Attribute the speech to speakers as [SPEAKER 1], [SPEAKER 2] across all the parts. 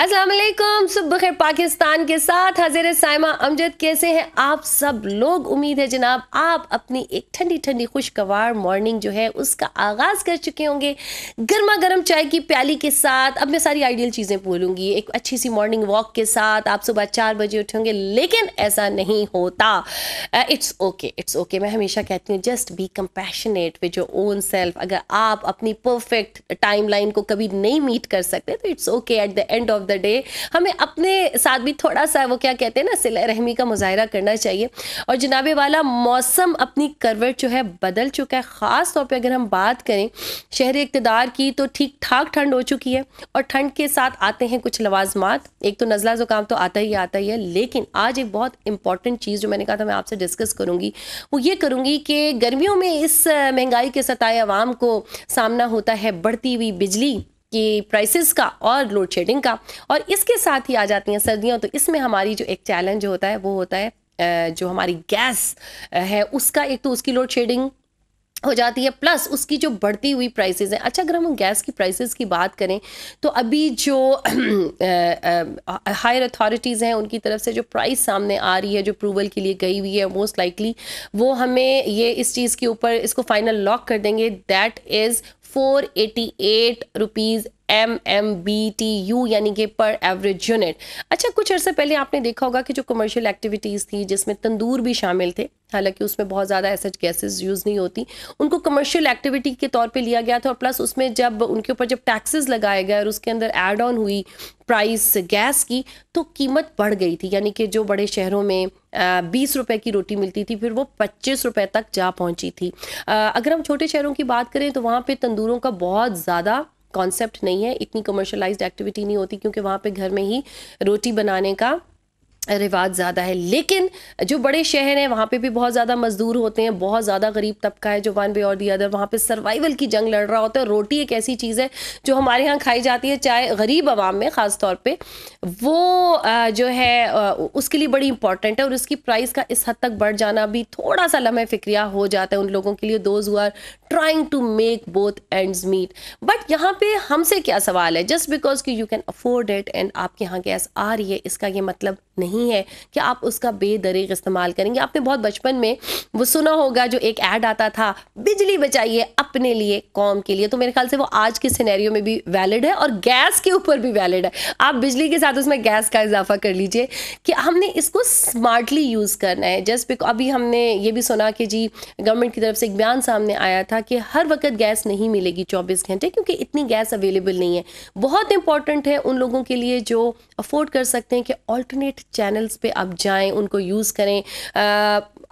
[SPEAKER 1] असलम सुबह खैर पाकिस्तान के साथ हजर साइमा अमजद कैसे हैं आप सब लोग उम्मीद है जनाब आप अपनी एक ठंडी ठंडी खुशगवार मॉर्निंग जो है उसका आगाज़ कर चुके होंगे गर्मा गर्म चाय की प्याली के साथ अब मैं सारी आइडियल चीज़ें बोलूँगी एक अच्छी सी मॉर्निंग वॉक के साथ आप सुबह चार बजे उठेंगे लेकिन ऐसा नहीं होता इट्स ओके इट्स ओके मैं हमेशा कहती हूँ just be compassionate with your own self अगर आप अपनी परफेक्ट टाइम को कभी नहीं मीट कर सकते तो it's okay at the end of of the day हमें अपने साथ भी थोड़ा सा वो क्या कहते हैं ना सिले रहमी का मुजाहरा करना चाहिए और जनाबे वाला मौसम अपनी करवट जो है बदल चुका है ख़ास तौर पर अगर हम बात करें शहर इकतदार की तो ठीक ठाक ठंड हो चुकी है और ठंड के साथ आते हैं कुछ लवाजमात एक तो नज़ला ज़ुकाम तो आता ही आता ही है लेकिन आज एक बहुत इंपॉर्टेंट चीज़ जो मैंने कहा था मैं आपसे डिस्कस करूँगी वो ये करूँगी कि गर्मियों में इस महंगाई के सताए आवाम को सामना होता है बढ़ती हुई बिजली की प्राइसेस का और लोड शेडिंग का और इसके साथ ही आ जाती हैं सर्दियाँ तो इसमें हमारी जो एक चैलेंज होता है वो होता है जो हमारी गैस है उसका एक तो उसकी लोड शेडिंग हो जाती है प्लस उसकी जो बढ़ती हुई प्राइसेस हैं अच्छा अगर हम गैस की प्राइसेस की बात करें तो अभी जो हायर अथॉरिटीज़ हैं उनकी तरफ से जो प्राइस सामने आ रही है जो अप्रूवल के लिए गई हुई है मोस्ट लाइकली वो हमें ये इस चीज़ के ऊपर इसको फाइनल लॉक कर देंगे that is 488 rupees M M B T U यानी कि पर एवरेज यूनिट अच्छा कुछ अर्से पहले आपने देखा होगा कि जो कमर्शियल एक्टिविटीज़ थी जिसमें तंदूर भी शामिल थे हालांकि उसमें बहुत ज़्यादा एसिड गैसेस यूज़ नहीं होती उनको कमर्शियल एक्टिविटी के तौर पे लिया गया था और प्लस उसमें जब उनके ऊपर जब टैक्सेस लगाए गए और उसके अंदर एड ऑन हुई प्राइस गैस की तो कीमत बढ़ गई थी यानी कि जो बड़े शहरों में बीस रुपए की रोटी मिलती थी फिर वो पच्चीस रुपए तक जा पहुंची थी आ, अगर हम छोटे शहरों की बात करें तो वहाँ पर तंदूरों का बहुत ज़्यादा कॉन्सेप्ट नहीं है इतनी कमर्शलाइज्ड एक्टिविटी नहीं होती क्योंकि वहाँ पे घर में ही रोटी बनाने का रिवाज ज़्यादा है लेकिन जो बड़े शहर हैं वहाँ पे भी बहुत ज़्यादा मजदूर होते हैं बहुत ज़्यादा गरीब तबका है जो वन वे और दी अदर वहाँ पे सर्वाइवल की जंग लड़ रहा होता है रोटी एक ऐसी चीज़ है जो हमारे यहाँ खाई जाती है चाहे गरीब आवाम में ख़ास तौर पे वो जो है उसके लिए बड़ी इंपॉर्टेंट है और उसकी प्राइस का इस हद तक बढ़ जाना भी थोड़ा सा लम्हे फिक्रिया हो जाता है उन लोगों के लिए those who are trying to make both ends meet but यहाँ पर हमसे क्या सवाल है जस्ट बिकॉज कि you can afford it and आपके यहाँ गैस आ रही है इसका ये मतलब नहीं नहीं है कि आप उसका बेदरीक इस्तेमाल करेंगे आपने बहुत बचपन में वो सुना होगा जो एक ऐड आता था बिजली बचाइए अपने लिए कॉम के लिए तो मेरे ख्याल से वो आज के सिनेरियो में भी वैलिड है और गैस के ऊपर भी वैलिड है आप बिजली के साथ उसमें गैस का इजाफा कर लीजिए कि हमने इसको स्मार्टली यूज़ करना है जस्ट बिकॉज अभी हमने ये भी सुना कि जी गवर्नमेंट की तरफ से एक बयान सामने आया था कि हर वक्त गैस नहीं मिलेगी चौबीस घंटे क्योंकि इतनी गैस अवेलेबल नहीं है बहुत इंपॉर्टेंट है उन लोगों के लिए जो अफोर्ड कर सकते हैं कि ऑल्टरनेट चैनल्स पे आप जाएं उनको यूज़ करें आ,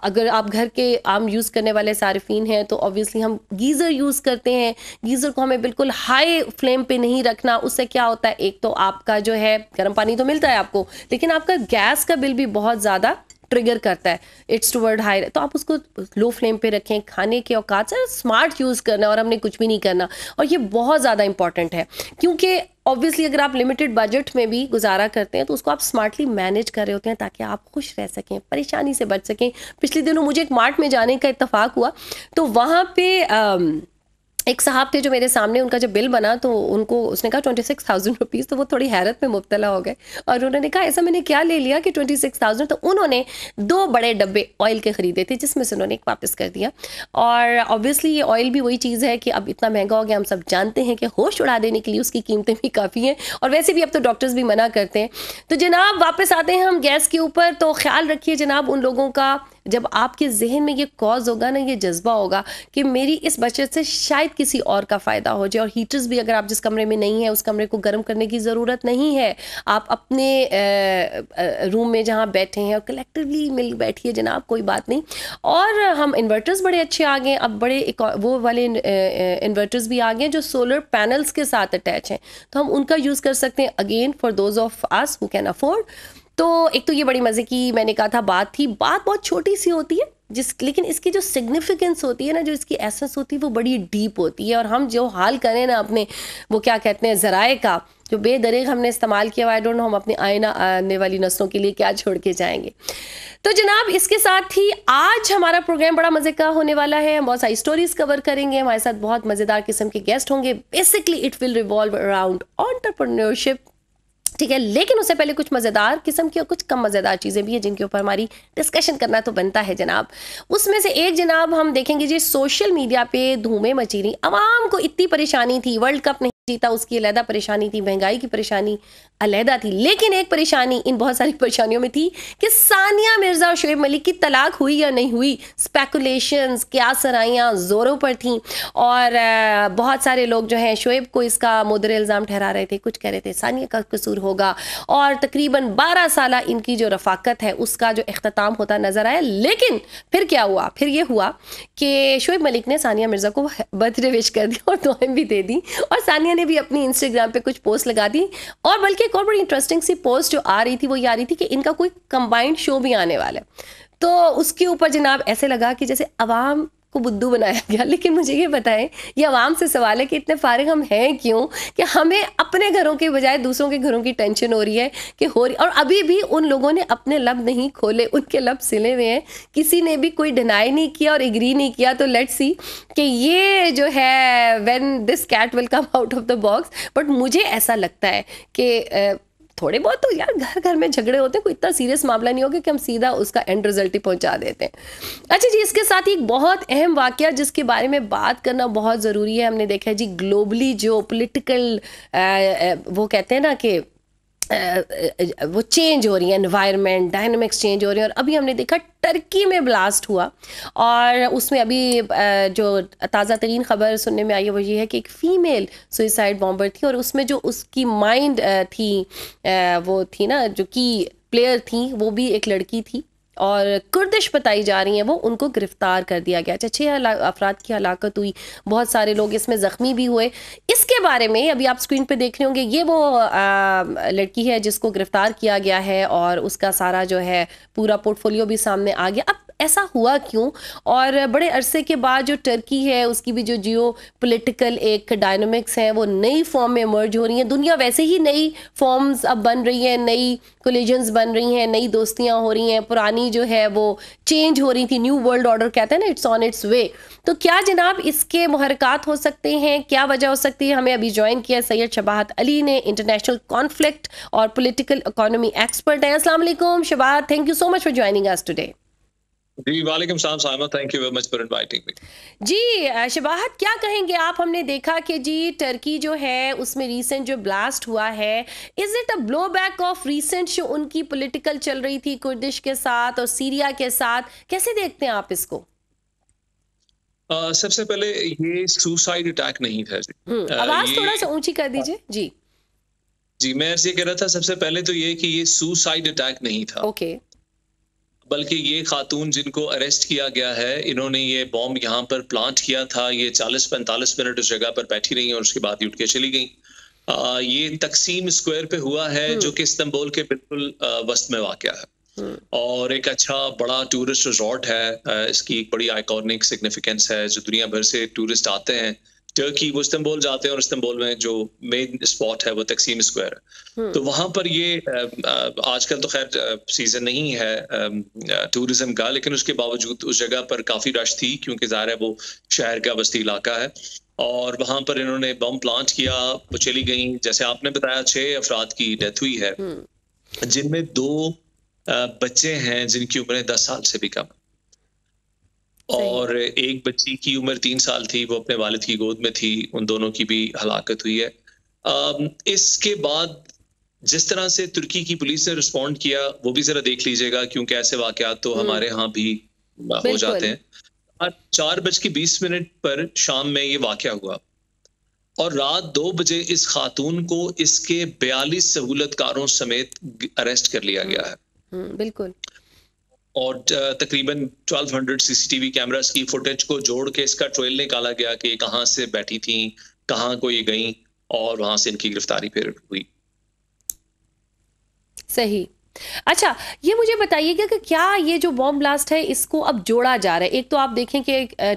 [SPEAKER 1] अगर आप घर के आम यूज़ करने वाले सार्फिन हैं तो ऑब्वियसली हम गीज़र यूज़ करते हैं गीज़र को हमें बिल्कुल हाई फ्लेम पे नहीं रखना उससे क्या होता है एक तो आपका जो है गर्म पानी तो मिलता है आपको लेकिन आपका गैस का बिल भी बहुत ज़्यादा ट्रिगर करता है इट्स टू वर्ड हाई तो आप उसको लो फ्लेम पे रखें खाने के औकात से स्मार्ट यूज़ करना और हमने कुछ भी नहीं करना और ये बहुत ज़्यादा इंपॉर्टेंट है क्योंकि ऑब्वियसली अगर आप लिमिटेड बजट में भी गुजारा करते हैं तो उसको आप स्मार्टली मैनेज कर रहे होते हैं ताकि आप खुश रह सकें परेशानी से बच सकें पिछले दिनों मुझे एक मार्ट में जाने का इतफाक़ हुआ तो वहाँ पे एक साहब थे जो मेरे सामने उनका जब बिल बना तो उनको उसने कहा ट्वेंटी सिक्स थाउजेंड रुपीज़ तो वो थोड़ी हैरत में मुबतला हो गए और उन्होंने कहा ऐसा मैंने क्या ले लिया कि ट्वेंटी सिक्स थाउजेंड तो उन्होंने दो बड़े डब्बे ऑयल के ख़रीदे थे जिसमें से उन्होंने एक वापस कर दिया और ऑब्वियसली ये ऑयल भी वही चीज़ है कि अब इतना महंगा हो गया हम सब जानते हैं कि होश उड़ा देने के लिए उसकी कीमतें भी काफ़ी हैं और वैसे भी अब तो डॉक्टर्स भी मना करते हैं तो जनाब वापस आते हैं हम गैस के ऊपर तो ख्याल रखिए जनाब उन लोगों का जब आपके जहन में ये कॉज होगा ना ये जज्बा होगा कि मेरी इस बचत से शायद किसी और का फ़ायदा हो जाए और हीटर्स भी अगर आप जिस कमरे में नहीं है उस कमरे को गर्म करने की ज़रूरत नहीं है आप अपने रूम में जहाँ बैठे हैं और कलेक्टिवली मिल बैठिए जनाब कोई बात नहीं और हम इन्वर्टर्स बड़े अच्छे आ गए अब बड़े वो वाले इन्वर्टर्स भी आ गए जो सोलर पैनल्स के साथ अटैच हैं तो हम उनका यूज़ कर सकते हैं again for those of us who can afford तो एक तो ये बड़ी मज़े की मैंने कहा था बात थी बात बहुत छोटी सी होती है जिस लेकिन इसकी जो सिग्निफिकेंस होती है ना जो इसकी एसेंस होती है वो बड़ी डीप होती है और हम जो हाल करें ना अपने वो क्या कहते हैं ज़राए का जो बेदरेग हमने इस्तेमाल किया आई डोंट नो हम अपने आईना आने वाली नस्लों के लिए क्या छोड़ के जाएंगे तो जनाब इसके साथ ही आज हमारा प्रोग्राम बड़ा मज़े का होने वाला है हम बहुत सारी स्टोरीज कवर करेंगे हमारे साथ बहुत मज़ेदार किस्म के गेस्ट होंगे basically it will revolve around entrepreneurship ठीक है लेकिन उससे पहले कुछ मज़ेदार किस्म की और कुछ कम मज़ेदार चीज़ें भी है जिनके ऊपर हमारी डिस्कशन करना तो बनता है जनाब उसमें से एक जनाब हम देखेंगे जी सोशल मीडिया पे धूमे मची रही आवाम को इतनी परेशानी थी वर्ल्ड कप नहीं जी था उसकी अलहदा परेशानी थी महंगाई की परेशानी अलहदा थी लेकिन एक परेशानी इन बहुत सारी परेशानियों में थी कि सानिया मिर्ज़ा और शुएब मलिक की तलाक हुई या नहीं हुई स्पेकुलेशन क्या सराइयाँ ज़ोरों पर थीं और बहुत सारे लोग जो हैं शुएब को इसका मोदर इल्ज़ाम ठहरा रहे थे कुछ कह रहे थे सानिया का कसूर होगा और तकरीबन बारह साल इनकी जो रफाकत है उसका जो अख्ताम होता नज़र आया लेकिन फिर क्या हुआ फिर ये हुआ कि शुएब मलिक ने सानिया मिर्ज़ा को बर्थडे विश कर दिया और दुआएं भी दे दी और सानिया मैंने भी अपनी इंस्टाग्राम पे कुछ पोस्ट लगा दी और बल्कि एक और बड़ी इंटरेस्टिंग सी पोस्ट जो आ रही थी वो ये आ रही थी कि इनका कोई कंबाइंड शो भी आने वाला है तो उसके ऊपर जनाब ऐसे लगा कि जैसे आवाम को बुद्धू बनाया गया लेकिन मुझे ये बताएं ये आवाम से सवाल है कि इतने फारिग हम हैं क्यों कि हमें अपने घरों के बजाय दूसरों के घरों की टेंशन हो रही है कि हो रही और अभी भी उन लोगों ने अपने लब नहीं खोले उनके लब सिले हुए हैं किसी ने भी कोई डिनाई नहीं किया और एग्री नहीं किया तो लेट्स सी कि ये जो है when this cat will come out of the box but मुझे ऐसा लगता है कि थोड़े बहुत तो यार घर घर में झगड़े होते हैं कोई इतना सीरियस मामला नहीं होगा कि हम सीधा उसका एंड रिजल्ट ही पहुंचा देते हैं अच्छा जी इसके साथ ही एक बहुत अहम वाक्य जिसके बारे में बात करना बहुत ज़रूरी है हमने देखा है जी ग्लोबली जो पोलिटिकल वो कहते हैं ना कि वो चेंज हो रही है एनवायरनमेंट डायनमिक्स चेंज हो रही है और अभी हमने देखा टर्की में ब्लास्ट हुआ और उसमें अभी जो ताज़ा तरीन खबर सुनने में आई है वो ये है कि एक फ़ीमेल सुइसाइड बॉम्बर थी और उसमें जो उसकी माइंड थी वो थी ना जो की प्लेयर थी वो भी एक लड़की थी और कुर्दिश बताई जा रही हैं वो उनको गिरफ्तार कर दिया गया छः अफराद की हलाकत हुई बहुत सारे लोग इसमें ज़ख्मी भी हुए इसके बारे में अभी आप स्क्रीन पर देख रहे होंगे ये वो आ, लड़की है जिसको गिरफ्तार किया गया है और उसका सारा जो है पूरा पोर्टफोलियो भी सामने आ गया अब ऐसा हुआ क्यों और बड़े अरसे के बाद जो टर्की है उसकी भी जो जियो पोलिटिकल एक डायनमिक्स है वो नई फॉर्म में इमर्ज हो रही है दुनिया वैसे ही नई फॉर्म्स अब बन रही हैं नई कोलिजन्स बन रही हैं नई दोस्तियाँ हो रही हैं पुरानी जो है वो चेंज हो रही थी न्यू वर्ल्ड ऑर्डर कहते हैं ना इट्स ऑन इट्स वे तो क्या जनाब इसके मुहरक़ात हो सकते हैं क्या वजह हो सकती है हमें अभी ज्वाइन किया सैयद शबाहत अली ने इंटरनेशनल कॉन्फ्लिक्ट और पोलिटिकल इकोनॉमी एक्सपर्ट हैं Aslam Shabahat thank you so much for joining us today ji Shabahat क्या कहेंगे आप हमने देखा कि जी टर्की जो है उसमें रीसेंट जो ब्लास्ट हुआ है is it a blow back of recent जो उनकी पॉलिटिकल चल रही थी कुर्दिश के साथ और सीरिया के साथ कैसे देखते हैं आप इसको
[SPEAKER 2] Uh, सबसे पहले ये सुसाइड अटैक नहीं था जी हम्म, आवाज uh, थोड़ा सा
[SPEAKER 1] ऊंची कर दीजिए हाँ।
[SPEAKER 2] जी जी मैं ये कह रहा था सबसे पहले तो ये कि ये सुसाइड अटैक नहीं था ओके okay. बल्कि ये खातून जिनको अरेस्ट किया गया है इन्होंने ये बॉम्ब यहाँ पर प्लांट किया था ये 40-45 मिनट उस जगह पर बैठी रही और उसके बाद उठ के चली गई ये तकसीम स्क्वायर पे हुआ है हम्म। जो कि इस्तंबुल के बिल्कुल वस्त में वाक़ है हम्म। और एक अच्छा बड़ा टूरिस्ट रिजॉर्ट है इसकी एक बड़ी आइकॉनिक सिग्निफिकेंस है जो दुनिया भर से टूरिस्ट आते हैं टर्की वो इस्तेमाल जाते हैं और इस्तेमाल में जो मेन स्पॉट है वो तकसीम स्क्वायर है hmm. तो वहां पर ये आजकल तो खैर सीज़न नहीं है टूरिज्म का लेकिन उसके बावजूद उस जगह पर काफ़ी रश थी क्योंकि ज़ाहिर है वो शहर का बस्ती इलाका है और वहां पर इन्होंने बम प्लांट किया वो चली गई जैसे आपने बताया छः अफराद की डेथ हुई है hmm. जिनमें दो बच्चे हैं जिनकी उम्र दस साल से भी कम है और एक बच्ची की उम्र तीन साल थी वो अपने वालिद की गोद में थी उन दोनों की भी हलाकत हुई है इसके बाद जिस तरह से तुर्की की पुलिस ने रिस्पॉन्ड किया वो भी जरा देख लीजिएगा क्योंकि ऐसे वाकत तो हम्म। हमारे यहाँ भी हो जाते हैं चार बज के बीस मिनट पर शाम में ये वाक़ हुआ और रात दो बजे इस खातून को इसके बयालीस सहूलतकारों समेत अरेस्ट कर लिया हम्म। गया है हम्म, बिल्कुल और तकरीबन 1200 सीसीटीवी कैमरास की फुटेज को जोड़ के इसका ट्रेल निकाला गया कि कहाँ से बैठी थी कहाँ को ये गई और वहां से इनकी गिरफ्तारी फिर हुई
[SPEAKER 1] सही अच्छा ये मुझे बताइएगा कि क्या ये जो बॉम्ब ब्लास्ट है इसको अब जोड़ा जा रहा है एक तो आप देखें कि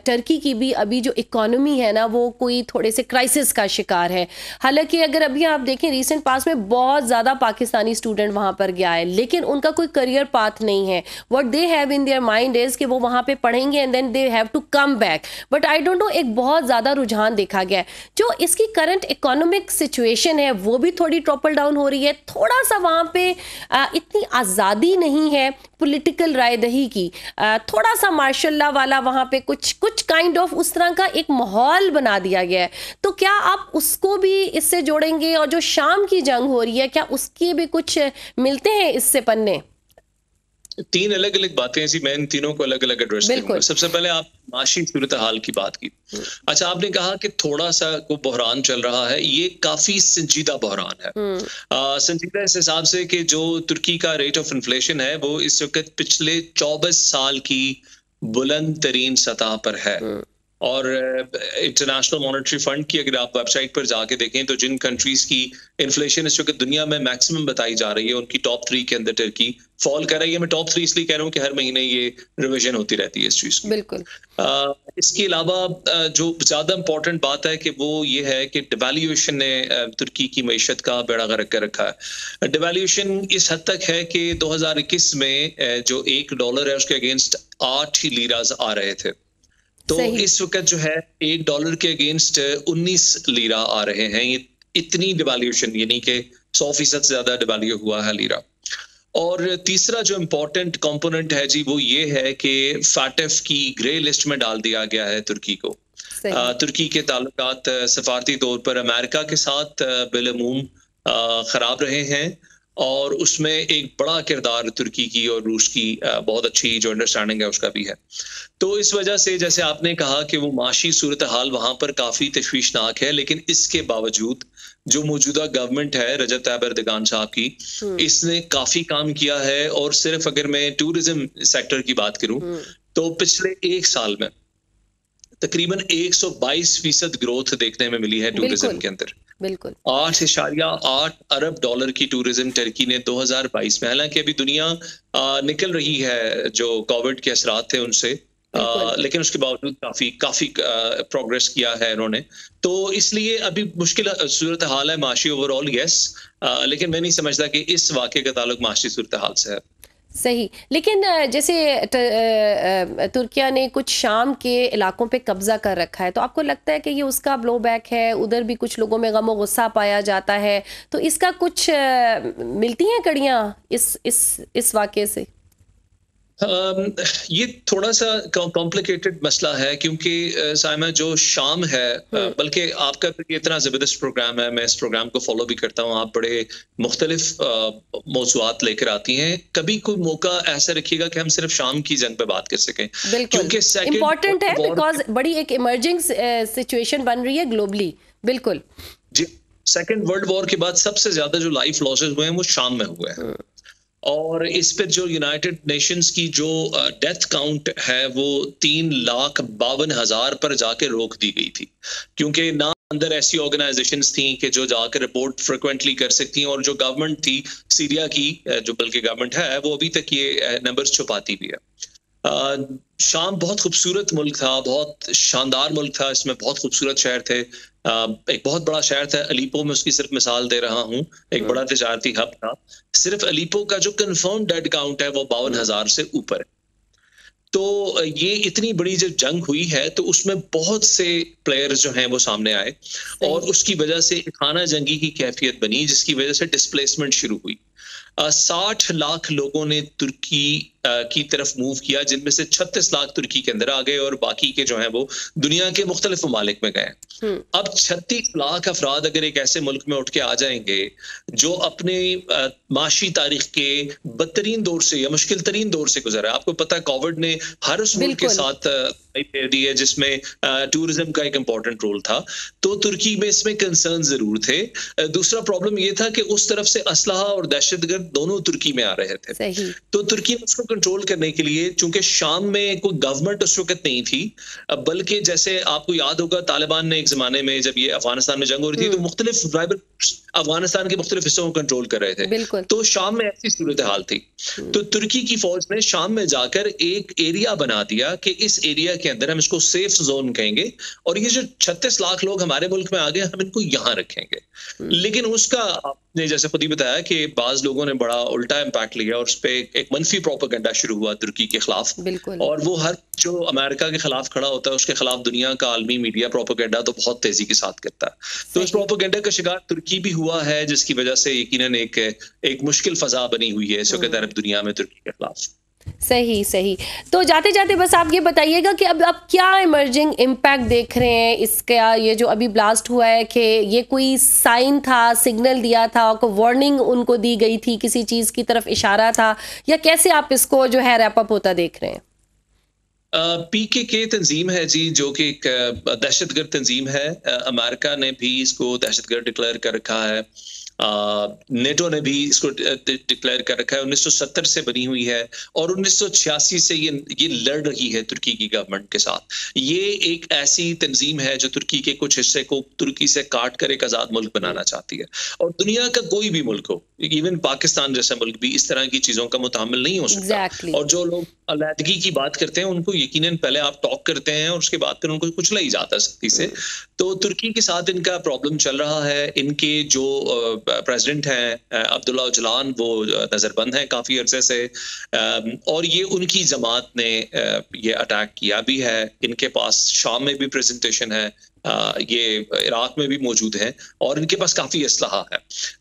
[SPEAKER 1] टर्की की भी अभी जो इकोनॉमी है ना वो कोई थोड़े से क्राइसिस का शिकार है हालांकि अगर अभी आप देखें रिसेंट पास में बहुत ज़्यादा पाकिस्तानी स्टूडेंट वहाँ पर गया है लेकिन उनका कोई करियर पाथ नहीं है what they have in their mind is कि वो वहाँ पर पढ़ेंगे and then they have to come back but I don't know एक बहुत ज़्यादा रुझान देखा गया है जो इसकी करंट इकोनॉमिक सिचुएशन है वो भी थोड़ी ट्रॉपल डाउन हो रही है थोड़ा सा वहाँ पर इतनी आज़ादी नहीं है पॉलिटिकल रायदही की थोड़ा सा ला वाला वहाँ पे कुछ कुछ काइंड ऑफ उस तरह का एक माहौल बना दिया गया है तो क्या आप उसको भी इससे जोड़ेंगे और जो शाम की जंग हो रही है क्या उसके भी कुछ मिलते हैं इससे पन्ने
[SPEAKER 2] तीन अलग अलग बातें ऐसी मैं इन तीनों को अलग अलग एड्रेस करूंगा सबसे पहले आप माशी सूरत हाल की बात की हम्म। अच्छा आपने कहा कि थोड़ा सा को बहरान चल रहा है ये काफी संजीदा बहरान है हम्म। संजीदा इस हिसाब से कि जो तुर्की का रेट ऑफ इन्फ्लेशन है वो इस वक्त पिछले चौबीस साल की बुलंद तरीन सतह पर है हम्म। और इंटरनेशनल मॉनेटरी फंड की अगर आप वेबसाइट पर जाके देखें तो जिन कंट्रीज की इन्फ्लेशन इस वक्त दुनिया में मैक्सिमम बताई जा रही है उनकी टॉप थ्री के अंदर टर्की फॉल कर रही है मैं टॉप थ्री इसलिए कह रहा हूँ कि हर महीने ये रिविजन होती रहती है इस चीज की बिल्कुल आ, इसके अलावा जो ज्यादा इंपॉर्टेंट बात है कि वो ये है कि डिवेल्यूएशन ने तुर्की की मीशत का बेड़ा गर्क कर रखा है डिवेल्यूएशन इस हद तक है कि दो में जो एक डॉलर है उसके अगेंस्ट आठ ही लीराज आ रहे थे तो इस वक्त जो है एक डॉलर के अगेंस्ट 19 लीरा आ रहे हैं ये इतनी डिवाल्यूशन यानी कि 100 फीसद से ज्यादा डिवाल्यू हुआ है लीरा और तीसरा जो इम्पोर्टेंट कंपोनेंट है जी वो ये है कि फैटफ की ग्रे लिस्ट में डाल दिया गया है तुर्की को तुर्की के ताल्लुक uh, सफारती तौर पर अमेरिका के साथ uh, बिलमूम uh, खराब रहे हैं और उसमें एक बड़ा किरदार तुर्की की और रूस की बहुत अच्छी जो अंडरस्टैंडिंग है उसका भी है तो इस वजह से जैसे आपने कहा कि वो माशी सूरत हाल वहां पर काफ़ी तश्वीशनाक है लेकिन इसके बावजूद जो मौजूदा गवर्नमेंट है रजत तैब अरदगान साहब की हम्म। इसने काफ़ी काम किया है और सिर्फ अगर मैं टूरिज्म सेक्टर की बात करूँ हम्म। तो पिछले एक साल में तकरीबन 122 फीसद ग्रोथ देखने में मिली है टूरिज्म के अंदर बिल्कुल आठ इशारिया आठ अरब डॉलर की टूरिज्म टर्की ने 2022 में हालांकि अभी दुनिया निकल रही है जो कोविड के असरा थे उनसे आ, लेकिन उसके बावजूद काफी काफी प्रोग्रेस किया है इन्होंने तो इसलिए अभी मुश्किल सूरत हाल है माशी ओवरऑल यस लेकिन मैं नहीं समझता कि इस वाक्य का ताल्लुक माशी सूरत हाल से है
[SPEAKER 1] सही लेकिन जैसे तुर्किया ने कुछ शाम के इलाकों पे कब्जा कर रखा है तो आपको लगता है कि ये उसका ब्लो बैक है उधर भी कुछ लोगों में गम गुस्सा पाया जाता है तो इसका कुछ मिलती हैं कड़ियाँ इस इस इस वाक़े से
[SPEAKER 2] Um, ये थोड़ा सा कॉम्प्लिकेटेड मसला है क्योंकि साइमा जो शाम है हम्म। बल्कि आपका ये इतना ज़बरदस्त प्रोग्राम है मैं इस प्रोग्राम को फॉलो भी करता हूँ आप बड़े मुख्तलिफ मौजूद लेकर आती हैं कभी कोई मौका ऐसा रखिएगा कि हम सिर्फ शाम की जंग पे बात कर सकें क्योंकि इम्पोर्टेंट है बिकॉज
[SPEAKER 1] बड़ी एक इमरजिंग सिचुएशन बन रही है ग्लोबली बिल्कुल
[SPEAKER 2] जी सेकेंड वर्ल्ड वॉर के बाद सबसे ज्यादा जो लाइफ लॉसेज हुए हैं वो शाम में हुए हैं हम्म। और इस पर जो यूनाइटेड नेशंस की जो डेथ काउंट है वो तीन लाख बावन हजार पर जाके रोक दी गई थी क्योंकि ना अंदर ऐसी ऑर्गेनाइजेशन थी कि जो जाकर रिपोर्ट फ्रिक्वेंटली कर सकती हैं और जो गवर्नमेंट थी सीरिया की जो बल्कि गवर्नमेंट है वो अभी तक ये नंबर्स छुपाती भी है शाम बहुत खूबसूरत मुल्क था बहुत शानदार मुल्क था इसमें बहुत खूबसूरत शहर थे एक बहुत बड़ा शहर था अलीपो में उसकी सिर्फ मिसाल दे रहा हूँ एक हाँ। बड़ा तजारती हब था सिर्फ अलीपो का जो कन्फर्म डेड काउंट है वो बावन हाँ। हजार से ऊपर है तो ये इतनी बड़ी जब जंग हुई है तो उसमें बहुत से प्लेयर जो हैं वो सामने आए और उसकी वजह से खाना जंगी की कैफियत बनी जिसकी वजह से डिस्प्लेसमेंट शुरू हुई साठ लाख लोगों ने तुर्की की तरफ मूव किया जिनमें से 36 लाख तुर्की के अंदर आ गए और बाकी के जो है वो दुनिया के मुख्तलिफ ममालिक में गए हम्म। अब 36 लाख अफराद अगर एक ऐसे मुल्क में उठ के आ जाएंगे जो अपने माशी तारीख के बदतरीन दौर से या मुश्किल तरीन दौर से गुजरा है आपको पता है कोविड ने हर उस मुल्क के साथ दे दी है जिसमें टूरिज्म का एक इंपॉर्टेंट रोल था तो तुर्की में इसमें कंसर्न जरूर थे दूसरा प्रॉब्लम यह था कि उस तरफ से असलाह और दहशतगर्द दोनों तुर्की में आ रहे थे तो तुर्की ने उसको कंट्रोल करने के लिए चूंकि शाम में कोई गवर्नमेंट उस वक्त नहीं थी बल्कि जैसे आपको याद होगा तालिबान ने एक जमाने में जब ये अफगानिस्तान में जंग हो रही थी तो हम्म। मुख्तलिफ अफगानिस्तान के मुख्तलिफ हिस्सों को कंट्रोल कर रहे थे तो शाम में ऐसी सूरत हाल थी हम्म। तो तुर्की की फौज ने शाम में जाकर एक एरिया बना दिया कि इस एरिया के अंदर हम इसको सेफ जोन कहेंगे और ये जो छत्तीस लाख लोग हमारे मुल्क में आ गए हम इनको यहाँ रखेंगे हम्म। लेकिन उसका आपने जैसे खुद ही बताया कि बाज लोगों ने बड़ा उल्टा इम्पैक्ट लिया और उस पर एक मनफी प्रोपोगंडा शुरू हुआ तुर्की के खिलाफ और वो हर जो अमेरिका के खिलाफ खड़ा होता है उसके खिलाफ दुनिया का आलमी मीडिया प्रोपोगंडा तो बहुत तेजी के साथ करता है तो इस प्रोपोगंडा का शिकार तुर्की भी हुआ हुआ है जिसकी वजह से यकीनन एक एक मुश्किल फजा बनी हुई है इस वक्त हम्म। अरब दुनिया में तुर्की के खिलाफ
[SPEAKER 1] सही सही तो जाते जाते बस आप ये बताइएगा कि अब आप क्या इमर्जिंग इम्पैक्ट देख रहे हैं इसका ये जो अभी ब्लास्ट हुआ है कि ये कोई साइन था सिग्नल दिया था कोई वार्निंग उनको दी गई थी किसी चीज़ की तरफ इशारा था या कैसे आप इसको जो है रैपअप होता देख रहे हैं
[SPEAKER 2] पी के के तंजीम है जी जो कि एक दहशत गर्द तंजीम है अमेरिका ने भी इसको दहशत गर्द डिक्लेयर कर रखा है नेटो ने भी इसको डिक्लेयर कर रखा है 1970 से बनी हुई है और 1986 से ये ये लड़ रही है तुर्की की गवर्नमेंट के साथ ये एक ऐसी तंजीम है जो तुर्की के कुछ हिस्से को तुर्की से काट कर एक आज़ाद मुल्क बनाना चाहती है और दुनिया का कोई भी मुल्क हो इवन पाकिस्तान जैसा मुल्क भी इस तरह की चीज़ों का मुतहमल नहीं हो सकता exactly. और जो लोग अलहदगी की बात करते हैं उनको यकीनन पहले आप टॉक करते हैं और उसके बाद फिर उनको कुछ ही जाता सख्ती से तो तुर्की के साथ इनका प्रॉब्लम चल रहा है इनके जो प्रेसिडेंट हैं अब्दुल्ला अजलान वो नज़रबंद हैं काफ़ी अर्से से और ये उनकी जमात ने ये अटैक किया भी है इनके पास शाम में भी प्रेजेंटेशन है ये इराक में भी मौजूद हैं और इनके पास काफ़ी असलाहा है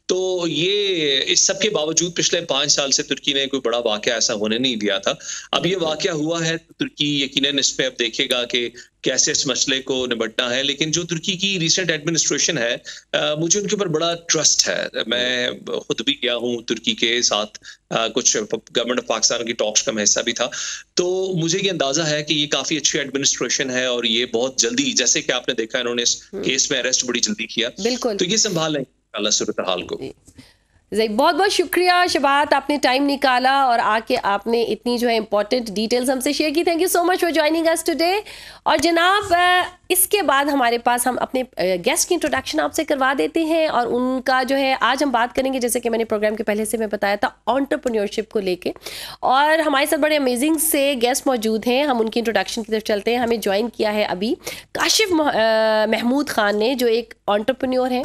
[SPEAKER 2] तो ये इस सब के बावजूद पिछले पांच साल से तुर्की ने कोई बड़ा वाक्य ऐसा होने नहीं दिया था अब ये वाक़ हुआ है तो तुर्की यकीन इस पर अब देखेगा कि कैसे इस मसले को निपटना है लेकिन जो तुर्की की रिसेंट एडमिनिस्ट्रेशन है आ, मुझे उनके ऊपर बड़ा ट्रस्ट है मैं खुद भी गया हूँ तुर्की के साथ आ, कुछ गवर्नमेंट ऑफ पाकिस्तान की टॉक्स का मैं हिस्सा भी था तो मुझे ये अंदाजा है कि ये काफी अच्छी एडमिनिस्ट्रेशन है और ये बहुत जल्दी जैसे कि आपने देखा इन्होंने इस केस हम्म। में अरेस्ट बड़ी जल्दी किया तो ये संभाल लेंगे अल्लाह सूरत हाल को
[SPEAKER 1] जी बहुत बहुत शुक्रिया शबात आपने टाइम निकाला और आके आपने इतनी जो है इम्पोर्टेंट डिटेल्स हमसे शेयर की thank you so much for joining us today और जनाब इसके बाद हमारे पास हम अपने गेस्ट की इंट्रोडक्शन आपसे करवा देते हैं और उनका जो है आज हम बात करेंगे जैसे कि मैंने प्रोग्राम के पहले से मैं बताया था ऑन्टरप्रन्योरशिप को लेके और हमारे साथ बड़े अमेजिंग से गेस्ट मौजूद हैं हम उनकी इंट्रोडक्शन की तरफ चलते हैं हमें ज्वाइन किया है अभी काशिफ महमूद खान ने जो एक ऑन्टरप्रन्योर है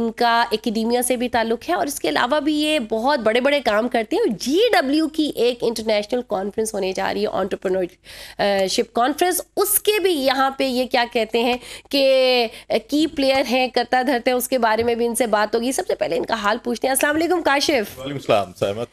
[SPEAKER 1] इनका एकेडमिया से भी ताल्लुक है और इसके अलावा भी ये बहुत बड़े बड़े काम करते हैं जी डब्ल्यू की एक इंटरनेशनल कॉन्फ्रेंस होने जा रही है ऑन्टरप्रनोरशिप कॉन्फ्रेंस उसके भी यहाँ पे ये क्या कहते हैं कि की प्लेयर हैं करता धरते हैं उसके बारे में भी इनसे बात होगी सबसे पहले इनका हाल पूछते हैं Asla Kashif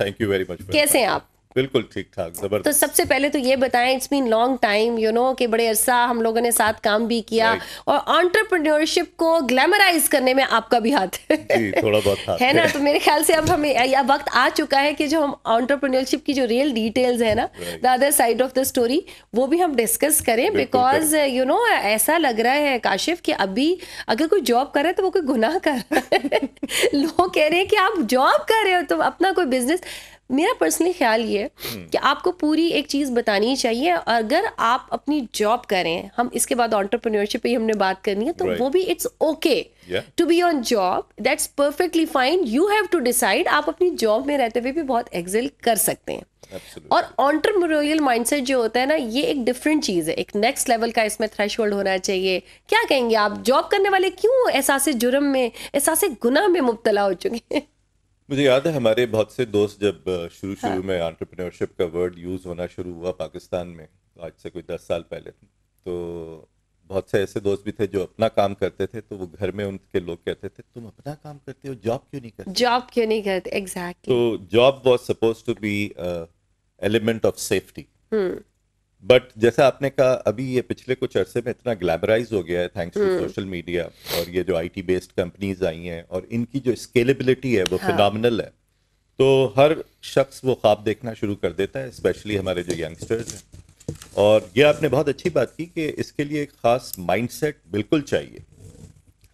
[SPEAKER 1] thank you very much कैसे हैं आप
[SPEAKER 3] बिल्कुल ठीक ठाक जबरदस्त तो
[SPEAKER 1] सबसे पहले तो ये बताएं it's been long time you know कि बड़े अरसा हम लोगों ने साथ काम भी किया और ऑन्टरप्रनोरशिप को ग्लैमराइज करने में आपका भी हाथ है
[SPEAKER 3] थोड़ा बहुत हाथ है ना तो
[SPEAKER 1] मेरे ख्याल से अब हमें यह वक्त आ चुका है कि जो हम ऑन्टरप्रनोरशिप की जो रियल डिटेल्स है ना the other side of the story वो भी हम डिस्कस करें बिकॉज यू नो ऐसा लग रहा है काशिफ कि अभी अगर कोई जॉब कर रहा है तो वो कोई गुनाह कर रहा है लोग कह रहे हैं कि आप जॉब कर रहे हो तो अपना कोई बिजनेस मेरा पर्सनली ख्याल ये हम्म। कि आपको पूरी एक चीज़ बतानी चाहिए अगर आप अपनी जॉब करें हम इसके बाद ऑन्टरप्रनोरशिप पे हमने बात करनी है तो right. वो भी it's okay to be on job that's perfectly fine you have to decide आप अपनी जॉब में रहते हुए भी बहुत एक्सेल कर सकते हैं Absolutely. और ऑन्टरप्रोरियल माइंडसेट जो होता है ना ये एक डिफरेंट चीज़ है एक नेक्स्ट लेवल का इसमें थ्रेश होना चाहिए क्या कहेंगे आप जॉब करने वाले क्यों एहसास जुर्म में एहसास गुना में मुबतला हो चुके हैं
[SPEAKER 3] मुझे याद है हमारे बहुत से दोस्त जब शुरू शुरू हाँ. में एंटरप्रेन्योरशिप का वर्ड यूज़ होना शुरू हुआ पाकिस्तान में आज से कोई दस साल पहले तो बहुत से ऐसे दोस्त भी थे जो अपना काम करते थे तो वो घर में उनके लोग कहते थे तुम अपना काम करते हो जॉब क्यों नहीं करते
[SPEAKER 1] जॉब क्यों नहीं करते एग्जैक्टली
[SPEAKER 3] exactly. तो job was suppose to be element of safety but जैसा आपने कहा अभी ये पिछले कुछ अरसे में इतना ग्लैमराइज हो गया है थैंक्स टू सोशल मीडिया और ये जो आईटी बेस्ड कंपनीज आई हैं और इनकी जो स्केलेबिलिटी है वो हाँ. है तो हर शख्स वो ख्वाब देखना शुरू कर देता है स्पेशली हमारे जो यंगस्टर्स हैं और ये आपने बहुत अच्छी बात की कि इसके लिए एक खास माइंडसेट बिल्कुल चाहिए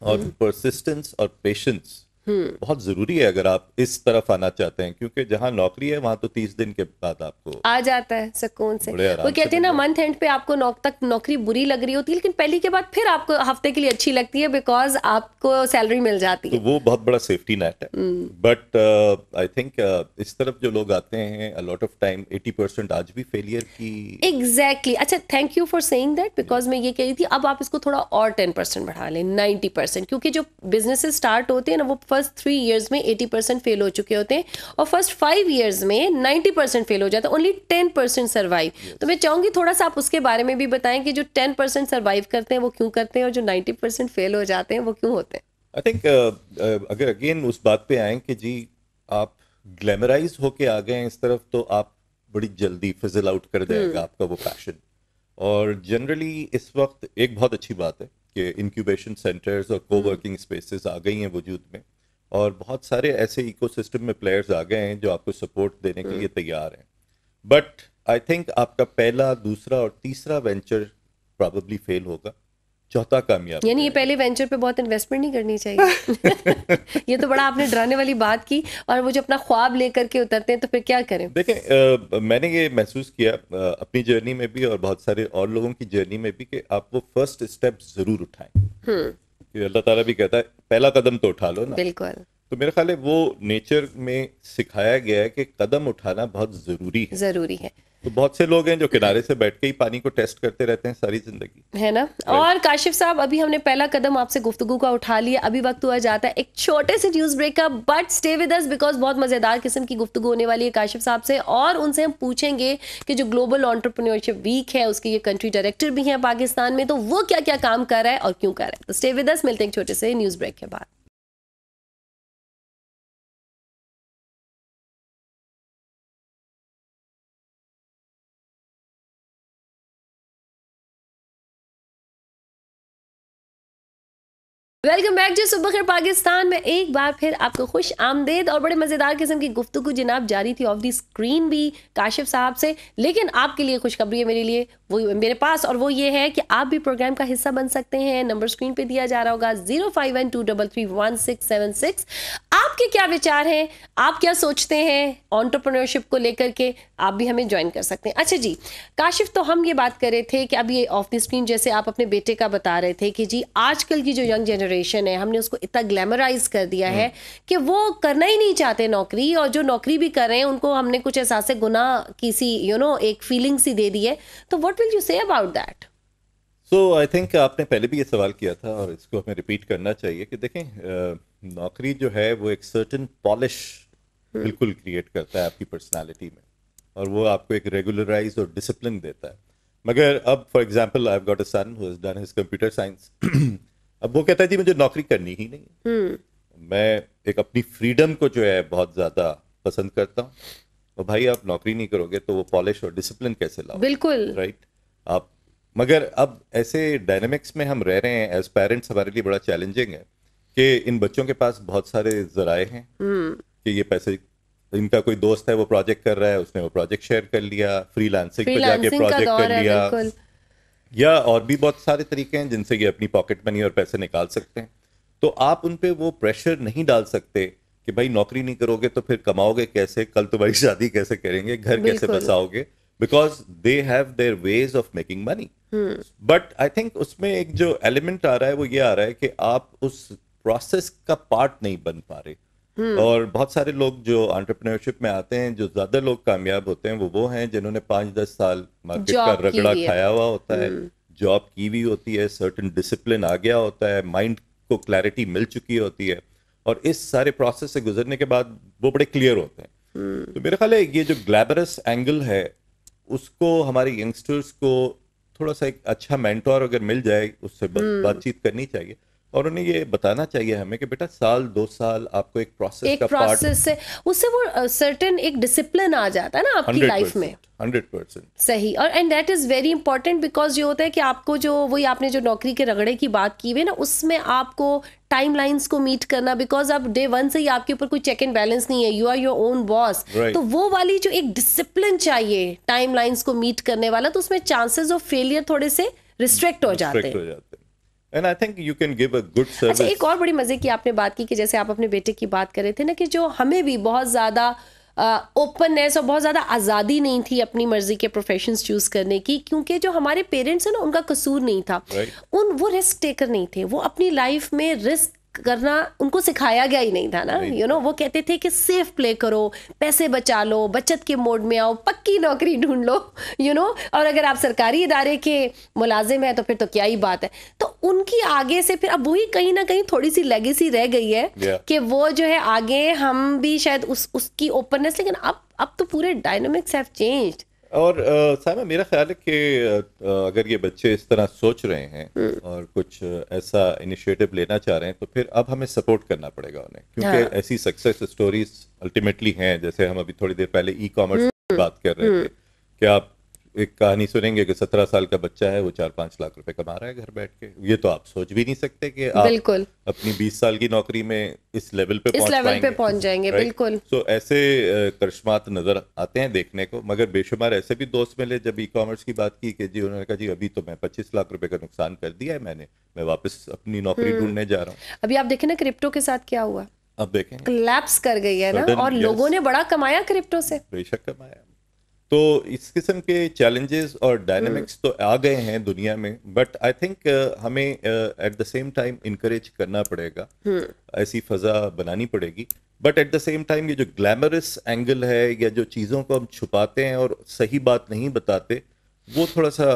[SPEAKER 3] और परसिस्टेंस hmm. और पेशेंस हम्म। बहुत जरूरी है अगर आप इस तरफ आना चाहते हैं क्योंकि जहाँ नौकरी है वहाँ तो तीस दिन के बाद आपको
[SPEAKER 1] आ जाता है सुकून से वो कहते हैं ना मंथ एंड पे आपको नौक तक नौकरी बुरी लग रही होती है लेकिन पहली के बाद फिर आपको हफ्ते के लिए अच्छी लगती है बिकॉज आपको सैलरी मिल जाती तो
[SPEAKER 3] है तो वो बहुत बड़ा सेफ्टी नेट है बट आई थिंक इस तरफ जो लोग आते हैं a lot of time eighty percent आज भी फेलियर की
[SPEAKER 1] एग्जैक्टली अच्छा thank you for saying that because मैं ये कह रही थी अब आप इसको थोड़ा और टेन परसेंट बढ़ा लें नाइन्टी परसेंट क्योंकि जो बिजनेस स्टार्ट होते हैं ना वो फर्स्ट फर्स्ट थ्री ईयर्स में एटी परसेंट फेल हो चुके होते हैं और फर्स्ट फाइव ईयर्स में नाइन्टी परसेंट फेल हो जाते हैं ओनली टेन परसेंट सर्वाइव तो मैं चाहूंगी थोड़ा सा आप उसके बारे में भी बताएं कि जो टेन परसेंट सर्वाइव करते हैं वो क्यों करते हैं और जो नाइन्टी परसेंट फेल हो जाते हैं वो क्यों होते हैं
[SPEAKER 3] आई थिंक uh, uh, अगर अगेन उस बात पे आए कि जी आप ग्लैमराइज होके आ गए इस तरफ तो आप बड़ी जल्दी फिजल आउट कर हम्म। जाएगा आपका वो पैशन और जनरली इस वक्त एक बहुत अच्छी बात है कि इनक्यूबेशन सेंटर्स और को वर्किंग स्पेसेस आ गई हैं वजूद में और बहुत सारे ऐसे इकोसिस्टम में प्लेयर्स आ गए हैं जो आपको सपोर्ट देने के हम्म। लिए तैयार हैं बट आई थिंक आपका पहला दूसरा और तीसरा वेंचर प्रॉबली फेल होगा चौथा कामयाब
[SPEAKER 1] यानी ये पहले वेंचर पे बहुत इन्वेस्टमेंट नहीं करनी चाहिए ये तो बड़ा आपने डराने वाली बात की और वो जो अपना ख्वाब लेकर के उतरते हैं तो फिर क्या करें
[SPEAKER 3] देखें मैंने ये महसूस किया आ, अपनी जर्नी में भी और बहुत सारे और लोगों की जर्नी में भी कि आप वो फर्स्ट स्टेप जरूर उठाएं
[SPEAKER 1] हम्म।
[SPEAKER 3] अल्लाह ताला भी कहता है पहला कदम तो उठा लो ना बिल्कुल तो मेरा ख्याल है वो नेचर में सिखाया गया है कि कदम उठाना बहुत जरूरी है जरूरी है तो बहुत से लोग हैं जो किनारे से बैठ के ही पानी को टेस्ट करते रहते हैं सारी जिंदगी
[SPEAKER 1] है ना और काशिफ साहब अभी हमने पहला कदम आपसे गुफ्तगु का उठा लिया अभी वक्त हुआ जाता है एक छोटे से न्यूज ब्रेक का but stay with us because बहुत मजेदार किस्म की गुफ्तु होने वाली है काशिफ साहब से और उनसे हम पूछेंगे कि जो ग्लोबल ऑन्टरप्रनोरशिप वीक है उसके ये कंट्री डायरेक्टर भी हैं पाकिस्तान में तो वो क्या क्या काम कर रहा है और क्यों कर रहा है तो स्टे विद अस मिलते हैं छोटे से न्यूज ब्रेक के बाद वेलकम बैक जी सुबह खैर पाकिस्तान में एक बार फिर आपको खुश आमदेद और बड़े मज़ेदार किस्म की गुफ्तु जनाब जारी थी ऑफ दी स्क्रीन भी काशिफ साहब से लेकिन आपके लिए खुशखबरी है मेरे लिए वो मेरे पास और वो ये है कि आप भी प्रोग्राम का हिस्सा बन सकते हैं नंबर स्क्रीन पे दिया जा रहा होगा zero five one two double three one six seven six आपके क्या विचार हैं आप क्या सोचते हैं ऑन्टरप्रनोरशिप को लेकर के आप भी हमें ज्वाइन कर सकते हैं अच्छा जी काशिफ तो हम ये बात कर रहे थे कि अब ये ऑफ द स्क्रीन जैसे आप अपने बेटे का बता रहे थे कि जी आजकल की जो यंग जनरेशन जनरेशन है हमने उसको इतना ग्लैमराइज कर दिया है कि वो करना ही नहीं चाहते नौकरी और जो नौकरी भी कर रहे हैं उनको हमने कुछ एहसास गुना की see you you know know, एक फीलिंग सी दे दी है तो what will you say about that
[SPEAKER 3] so I think आपने पहले भी ये सवाल किया था और इसको हमें रिपीट करना चाहिए कि देखें नौकरी जो है वो एक सर्टन पॉलिश hmm. बिल्कुल क्रिएट करता है आपकी पर्सनालिटी में और वो आपको एक रेगुलराइज और डिसिप्लिन देता है मगर अब for example I have got a son who done his computer science अब वो कहता है जी मुझे नौकरी करनी ही नहीं हम्म। मैं एक अपनी फ्रीडम को जो है बहुत ज्यादा पसंद करता हूँ और भाई आप नौकरी नहीं करोगे तो वो पॉलिश और डिसिप्लिन कैसे लाओ बिल्कुल राइट आप मगर अब ऐसे डायनेमिक्स में हम रह रहे हैं एज पेरेंट्स हमारे लिए बड़ा चैलेंजिंग है कि इन बच्चों के पास बहुत सारे जराए हैं हम्म। कि ये पैसे इनका कोई दोस्त है वो प्रोजेक्ट कर रहा है उसने वो प्रोजेक्ट शेयर कर लिया फ्री लांसिंग जाके प्रोजेक्ट कर लिया या और भी बहुत सारे तरीके हैं जिनसे ये अपनी पॉकेट मनी और पैसे निकाल सकते हैं तो आप उन पर वो प्रेशर नहीं डाल सकते कि भाई नौकरी नहीं करोगे तो फिर कमाओगे कैसे कल तुम्हारी तो शादी कैसे करेंगे घर कैसे बसाओगे because they have their ways of making money but I think उसमें एक जो एलिमेंट आ रहा है वो ये आ रहा है कि आप उस प्रोसेस का पार्ट नहीं बन पा रहे हम्म। और बहुत सारे लोग जो एंटरप्रेन्योरशिप में आते हैं जो ज्यादा लोग कामयाब होते हैं वो वो हैं जिन्होंने पाँच दस साल मार्केट का रगड़ा खाया हुआ होता है जॉब हम्म। की हुई होती है सर्टन डिसिप्लिन आ गया होता है माइंड को क्लैरिटी मिल चुकी होती है और इस सारे प्रोसेस से गुजरने के बाद वो बड़े क्लियर होते हैं हम्म। तो मेरे ख्याल है ये जो ग्लैबरस एंगल है उसको हमारे यंगस्टर्स को थोड़ा सा एक अच्छा मेंटोर अगर मिल जाए उससे बातचीत करनी चाहिए और उन्हें ये बताना चाहिए हमें कि बेटा साल दो साल आपको एक प्रोसेस एक का प्रोसेस पार्ट से
[SPEAKER 1] उससे वो सर्टेन एक डिसिप्लिन आ जाता है ना आपकी लाइफ में
[SPEAKER 3] हंड्रेड परसेंट
[SPEAKER 1] सही और and that is very important because ये होता है कि आपको जो वही आपने जो नौकरी के रगड़े की बात की हुई ना उसमें आपको टाइम को मीट करना बिकॉज आप डे वन से ही आपके ऊपर कोई चेक एंड बैलेंस नहीं है you are your own boss तो वो वाली जो एक डिसिप्लिन चाहिए टाइम को मीट करने वाला तो उसमें चांसेस ऑफ फेलियर थोड़े से रिस्ट्रिक्ट हो जाते हैं
[SPEAKER 3] and I think you can give a good service अच्छा एक
[SPEAKER 1] और बड़ी मजे की आपने बात की कि जैसे आप अपने बेटे की बात कर रहे थे ना कि जो हमें भी बहुत ज्यादा ओपननेस और बहुत ज़्यादा आज़ादी नहीं थी अपनी मर्जी के प्रोफेशन चूज़ करने की क्योंकि जो हमारे पेरेंट्स हैं ना उनका कसूर नहीं था right. उन वो रिस्क टेकर नहीं थे वो अपनी लाइफ में रिस्क करना उनको सिखाया गया ही नहीं था ना यू नो you know, वो कहते थे कि सेफ प्ले करो पैसे बचा लो बचत के मोड में आओ पक्की नौकरी ढूंढ लो यू you नो know? और अगर आप सरकारी इदारे के मुलाजिम हैं तो फिर तो क्या ही बात है तो उनकी आगे से फिर अब वही कहीं ना कहीं थोड़ी सी लेगेसी रह गई है yeah. कि वो जो है आगे हम भी शायद उस उसकी ओपननेस लेकिन अब अब तो पूरे डायनमिक्स हैव चेंज्ड
[SPEAKER 3] और सामा मेरा ख्याल है कि अगर ये बच्चे इस तरह सोच रहे हैं हम्म। और कुछ ऐसा इनिशिएटिव लेना चाह रहे हैं तो फिर अब हमें सपोर्ट करना पड़ेगा उन्हें क्योंकि हाँ। ऐसी सक्सेस स्टोरीज अल्टीमेटली हैं जैसे हम अभी थोड़ी देर पहले ई हम्म। कॉमर्स बात कर रहे थे हम्म। कि आप एक कहानी सुनेंगे कि सत्रह साल का बच्चा है वो चार पांच लाख रुपए कमा रहा है घर बैठ के ये तो आप सोच भी नहीं सकते कि आप बिल्कुल अपनी बीस साल की नौकरी में इस लेवल पे इस लेवल पे पहुंच जाएंगे बिल्कुल सो ऐसे करश्मात नजर आते हैं देखने को मगर बेशुमार ऐसे भी दोस्त मिले जब ई कॉमर्स की बात की कि जी उन्होंने कहा जी अभी तो मैं पच्चीस लाख रुपए का नुकसान कर दिया है मैंने मैं वापस अपनी नौकरी हम्म। ढूंढने जा रहा
[SPEAKER 1] हूँ अभी आप देखे ना क्रिप्टो के साथ क्या हुआ अब देखें क्लैप्स कर गई है ना और लोगों ने बड़ा कमाया क्रिप्टो से
[SPEAKER 3] बेशक कमाया तो इस किस्म के चैलेंजेस और डायनामिक्स हम्म। तो आ गए हैं दुनिया में बट आई थिंक हमें at the same time increase करना पड़ेगा हम्म। ऐसी फजा बनानी पड़ेगी but at the same time ये जो ग्लैमरस एंगल है या जो चीज़ों को हम छुपाते हैं और सही बात नहीं बताते वो थोड़ा सा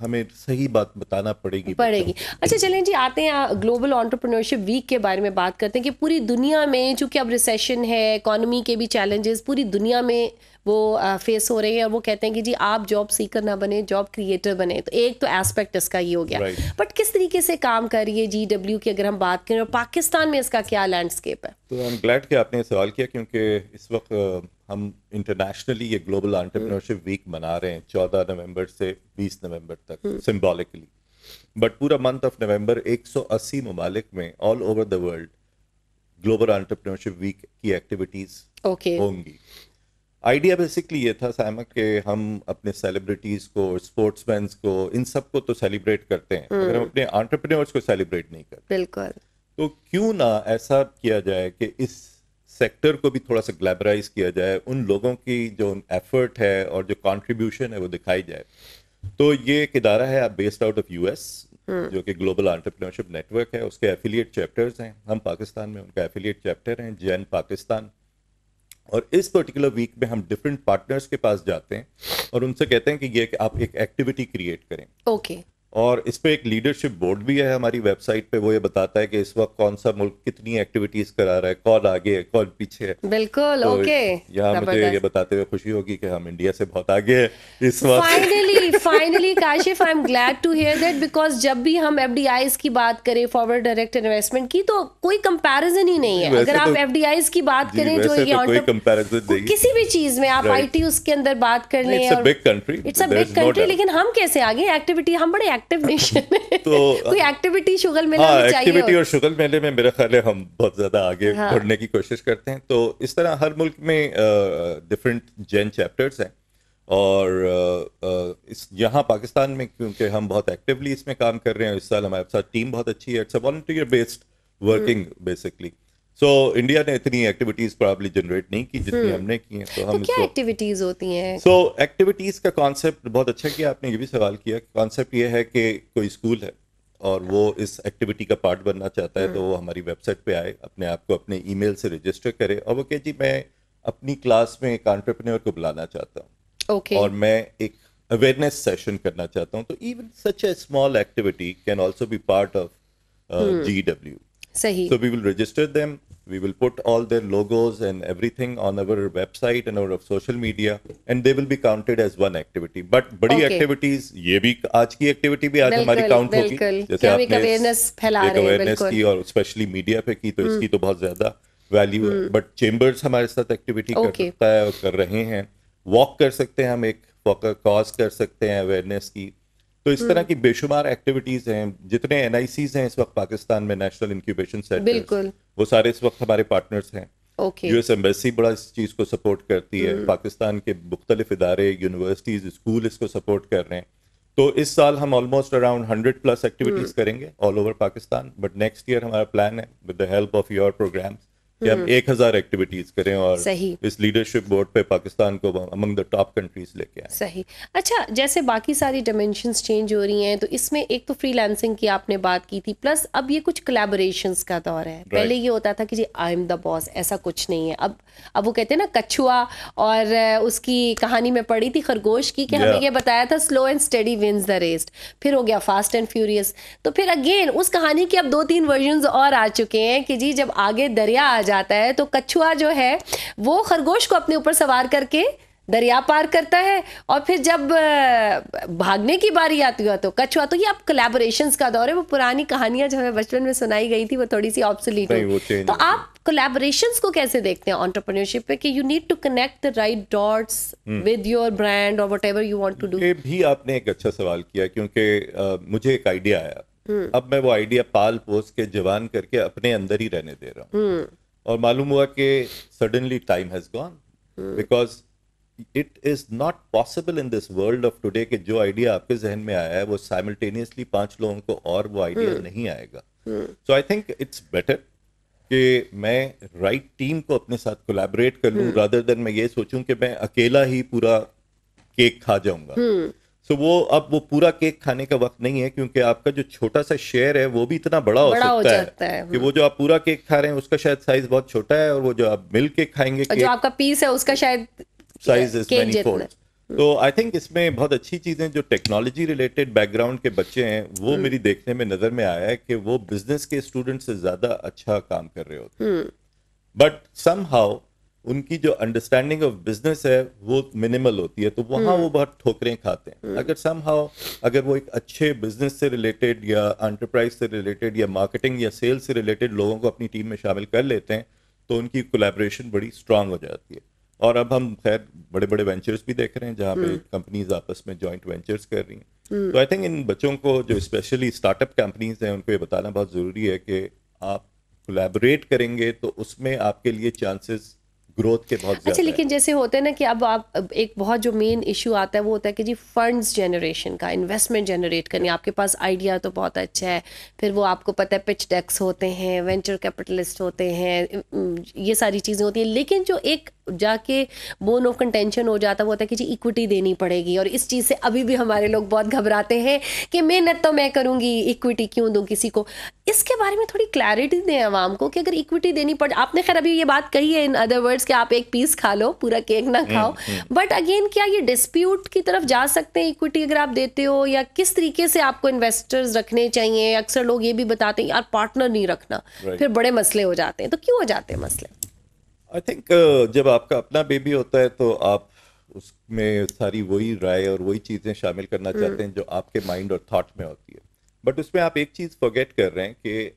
[SPEAKER 3] हमें सही बात बताना पड़ेगी
[SPEAKER 1] पड़ेगी अच्छा चलें जी आते हैं ग्लोबल ऑन्टरप्रनोरशिप वीक के बारे में बात करते हैं कि पूरी दुनिया में चूंकि अब रिसेशन है इकोनॉमी के भी चैलेंजेस पूरी दुनिया में वो फेस हो रहे हैं और वो कहते हैं कि जी आप जॉब सीकर ना बने जॉब क्रिएटर बने तो एक तो एस्पेक्ट इसका ये हो गया बट किस तरीके से काम कर रही है जी डब्ल्यू की अगर हम बात करें और पाकिस्तान में इसका क्या लैंडस्केप है
[SPEAKER 3] तो आई एम ग्लैड कि आपने सवाल किया क्योंकि इस वक्त हम इंटरनेशनली ये ग्लोबल एंटरप्रेन्योरशिप वीक मना रहे हैं चौदह नवम्बर से बीस नवम्बर तक सिम्बॉलिकली hmm. बट पूरा मंथ ऑफ नवंबर 180 ममालिक में all over the world global entrepreneurship week की एक्टिविटीज
[SPEAKER 1] okay. होंगी
[SPEAKER 3] आइडिया बेसिकली ये था सायमा के हम अपने सेलिब्रिटीज को स्पोर्ट्समैन को इन सब को तो सेलिब्रेट करते हैं अगर हम हम्म। अपने आंट्रप्रनर्स को सेलिब्रेट नहीं करते बिल्कुल तो क्यों ना ऐसा किया जाए कि इस सेक्टर को भी थोड़ा सा ग्लैबराइज किया जाए उन लोगों की जो एफर्ट है और जो कॉन्ट्रीब्यूशन है वो दिखाई जाए तो ये एक इदारा है बेस्ड आउट ऑफ यूएस जो कि ग्लोबल आंट्रप्रनरशिप नेटवर्क है उसके एफिलिएट चैप्टर्स हैं हम पाकिस्तान में उनका एफिलिएट चैप्टर हैं जैन पाकिस्तान और इस पर्टिकुलर वीक में हम डिफरेंट पार्टनर्स के पास जाते हैं और उनसे कहते हैं कि ये कि आप एक एक्टिविटी क्रिएट करें ओके okay. और इस पर एक लीडरशिप बोर्ड भी है हमारी वेबसाइट पे वो ये बताता है कि इस वक्त कौन सा मुल्क कितनी एक्टिविटीज करा रहा है कौन आगे है कौन पीछे है
[SPEAKER 1] बिल्कुल तो ओके यहाँ मुझे ये
[SPEAKER 3] बताते हुए खुशी होगी कि हम इंडिया से बहुत आगे हैं इस वक्त
[SPEAKER 1] finally finally Kashif I am glad to hear that because जब भी हम एफ की बात करें फॉरवर्ड डायरेक्ट इन्वेस्टमेंट की तो कोई कंपेरिजन ही नहीं है अगर आप एफ तो- की बात करें जो ये तो
[SPEAKER 3] कंपेरिजन तो-
[SPEAKER 1] किसी भी चीज में आप आई उसके अंदर बात कर लें
[SPEAKER 3] इट्स अ बिग कंट्री लेकिन
[SPEAKER 1] हम कैसे आगे एक्टिविटी हम बड़े एक्टिव नेशन है तो कोई एक्टिविटी हाँ। शुगल मेला हाँ, तो एक्टिविटी और
[SPEAKER 3] शुगर मेले में मेरा ख्याल है हम बहुत ज़्यादा आगे हाँ. बढ़ने की कोशिश करते हैं तो इस तरह हर मुल्क में डिफरेंट जैन चैप्टर्स हैं और यहाँ पाकिस्तान में क्योंकि हम बहुत एक्टिवली इसमें काम कर रहे हैं इस साल हमारे साथ टीम बहुत अच्छी है it's a volunteer based working basically so so, India ने इतनी एक्टिविटीज प्रॉब्ली जनरेट नहीं की जितनी hmm. हमने की हैं तो, तो हम तो क्या
[SPEAKER 1] एक्टिविटीज होती हैं सो so,
[SPEAKER 3] एक्टिविटीज का कॉन्सेप्ट बहुत अच्छा किया आपने ये भी सवाल किया कॉन्सेप्ट ये है कि कोई स्कूल है और वो इस एक्टिविटी का पार्ट बनना चाहता है तो hmm. वो हमारी वेबसाइट पे आए अपने आप को अपने ईमेल से रजिस्टर करे और वो कहे जी मैं अपनी क्लास में एक आंट्रप्रनर को बुलाना चाहता हूँ okay. और मैं एक अवेयरनेस सेशन करना चाहता हूँ तो even such a small activity can also be part of G W सही so we will register them We will put all their logos and everything on our website and our social media, and they will be counted as one activity. But बड़ी activities okay. ये भी आज की activity भी आज हमारी count होगी जैसे आपने अवेयरनेस फैला एक अवेयरनेस की और स्पेशली मीडिया पे की तो इसकी तो बहुत ज्यादा वैल्यू है बट चेम्बर्स हमारे साथ एक्टिविटी okay. कर सकता है और कर रहे हैं वॉक कर सकते हैं हम एक कॉज कर सकते हैं अवेयरनेस की तो इस तरह की बेशुमार एक्टिविटीज हैं जितने एनआईसीज हैं इस वक्त पाकिस्तान में नेशनल इंक्यूबेशन सेंटर बिल्कुल वो सारे इस वक्त हमारे पार्टनर्स हैं यूएस एम्बेसी बड़ा इस चीज़ को सपोर्ट करती है hmm. पाकिस्तान के मुख्तलिफ इदारे यूनिवर्सिटीज़ स्कूल इसको सपोर्ट कर रहे हैं तो इस साल हम almost around hundred plus activities करेंगे all over Pakistan but next year हमारा प्लान है with the help of your programs कि हम हम्म। एक हजार एक्टिविटीज करें और सही इस लीडरशिप बोर्ड पे पाकिस्तान को अमंग द टॉप कंट्रीज लेके
[SPEAKER 1] आए सही अच्छा जैसे बाकी सारी डायमेंशन चेंज हो रही हैं तो इसमें एक तो फ्रीलांसिंग की आपने बात की थी प्लस अब ये कुछ कलेबोरेशन का दौर है पहले ये होता था कि जी आई एम द बॉस ऐसा कुछ नहीं है अब अब वो कहते हैं ना कछुआ और उसकी कहानी में पड़ी थी खरगोश की कि हमें ये बताया था slow and steady wins the race फिर हो गया फास्ट एंड फ्यूरियस तो फिर अगेन उस कहानी के अब दो तीन वर्जन और आ चुके हैं कि जी जब आगे दरिया आ जाए जाता है तो कछुआ जो है वो खरगोश को अपने ऊपर सवार करके दरिया पार करता है और फिर जब भागने की बारी आती है तो कछुआ तो ये अब कोलेबोरेशन का दौर है वो पुरानी कहानियां जो हमें बचपन में सुनाई गई थी वो थोड़ी सी है तो आप कोलेबोरेशन को कैसे देखते हैं ऑन्टरप्रनरशिप पे कि you need to connect the right dots with your brand और what you want to do
[SPEAKER 3] भी आपने एक अच्छा सवाल किया क्योंकि मुझे एक आइडिया आया हम्म। अब मैं वो आइडिया पाल पोस के जवान करके अपने अंदर ही रहने दे रहा हूँ हम्म। और मालूम हुआ कि suddenly time has gone because it is not possible in this world of today कि जो आइडिया आपके जहन में आया है वो साइमल्टेनियसली पांच लोगों को और वो आइडिया hmm. नहीं आएगा so I think it's better कि मैं राइट right टीम को अपने साथ कोलैबोरेट कर लूँ रादर देन मैं ये सोचूं कि मैं अकेला ही पूरा केक खा जाऊंगा hmm. सो so, वो अब वो पूरा केक खाने का वक्त नहीं है क्योंकि आपका जो छोटा सा शेयर है वो भी इतना बड़ा, हो, बड़ा सकता हो सकता है, है कि हाँ। वो जो आप पूरा केक खा रहे हैं उसका शायद साइज बहुत छोटा है और वो जो आप मिल के खाएंगे केक, जो आपका
[SPEAKER 1] पीस है उसका शायद
[SPEAKER 3] साइज इज तो आई थिंक इसमें बहुत अच्छी चीज़ें जो टेक्नोलॉजी रिलेटेड बैकग्राउंड के बच्चे हैं वो हम्म। मेरी देखने में नज़र में आया है कि वो बिजनेस के स्टूडेंट से ज़्यादा अच्छा काम कर रहे होते बट सम हाउ उनकी जो अंडरस्टैंडिंग ऑफ बिजनेस है वो मिनिमल होती है तो वहाँ वो हम्म। बहुत ठोकरें खाते हैं हम्म। अगर सम हाउ अगर वो एक अच्छे बिजनेस से रिलेटेड या एंटरप्राइज से रिलेटेड या मार्केटिंग या सेल्स से रिलेटेड लोगों को अपनी टीम में शामिल कर लेते हैं तो उनकी कोलेब्रेशन बड़ी स्ट्रांग हो जाती है और अब हम खैर बड़े बड़े वेंचर्स भी देख रहे हैं जहाँ पे कंपनीज हम्म। आपस में जॉइंट वेंचर्स कर रही हैं तो आई थिंक इन बच्चों को जो स्पेशली स्टार्टअप कंपनीज हैं उनको ये बताना बहुत ज़रूरी है कि आप कोलेबरेट करेंगे तो उसमें आपके लिए चांसेस ग्रोथ के बहुत अच्छा लेकिन
[SPEAKER 1] जैसे होते हैं ना कि अब आप एक बहुत जो मेन इशू आता है वो होता है कि जी फंड्स जनरेशन का इन्वेस्टमेंट जनरेट करनी आपके पास आइडिया तो बहुत अच्छा है फिर वो आपको पता है पिच डेक्स होते हैं वेंचर कैपिटलिस्ट होते हैं ये सारी चीज़ें होती हैं लेकिन जो एक जाके बोन ऑफ कंटेंशन हो जाता है वो होता है कि जी इक्विटी देनी पड़ेगी और इस चीज़ से अभी भी हमारे लोग बहुत घबराते हैं कि मेहनत तो मैं करूँगी इक्विटी क्यों दूँ किसी को इसके बारे में थोड़ी क्लैरिटी दें आवाम को कि अगर इक्विटी देनी पड़े आपने खैर अभी ये बात कही है इन अदर वर्ड्स एडवाइस कि आप एक पीस खा लो पूरा केक ना खाओ बट हम्म, अगेन हम्म। क्या ये डिस्प्यूट की तरफ जा सकते हैं इक्विटी अगर आप देते हो या किस तरीके से आपको इन्वेस्टर्स रखने चाहिए अक्सर लोग ये भी बताते हैं यार पार्टनर नहीं रखना right. फिर बड़े मसले हो जाते हैं तो क्यों हो जाते हैं मसले
[SPEAKER 3] आई थिंक uh, जब आपका अपना बेबी होता है तो आप उसमें सारी वही राय और वही चीज़ें शामिल करना हम्म। चाहते हैं जो आपके माइंड और थॉट में होती है बट उसमें आप एक चीज़ फॉरगेट कर रहे हैं कि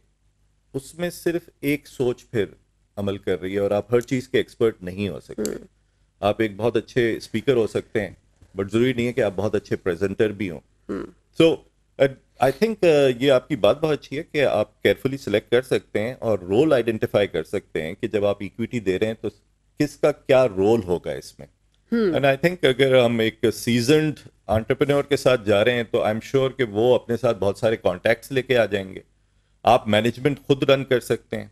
[SPEAKER 3] उसमें सिर्फ एक सोच फिर अमल कर रही है और आप हर चीज़ के एक्सपर्ट नहीं हो सकते हम्म। आप एक बहुत अच्छे स्पीकर हो सकते हैं बट ज़रूरी नहीं है कि आप बहुत अच्छे प्रेजेंटर भी हों सो आई थिंक ये आपकी बात बहुत अच्छी है कि आप केयरफुली सिलेक्ट कर सकते हैं और रोल आइडेंटिफाई कर सकते हैं कि जब आप इक्विटी दे रहे हैं तो किसका क्या रोल होगा इसमें एंड आई थिंक अगर हम एक सीजनड आंट्रप्रनोर के साथ जा रहे हैं तो आई एम श्योर कि वो अपने साथ बहुत सारे कॉन्टैक्ट्स लेके आ जाएंगे आप मैनेजमेंट खुद रन कर सकते हैं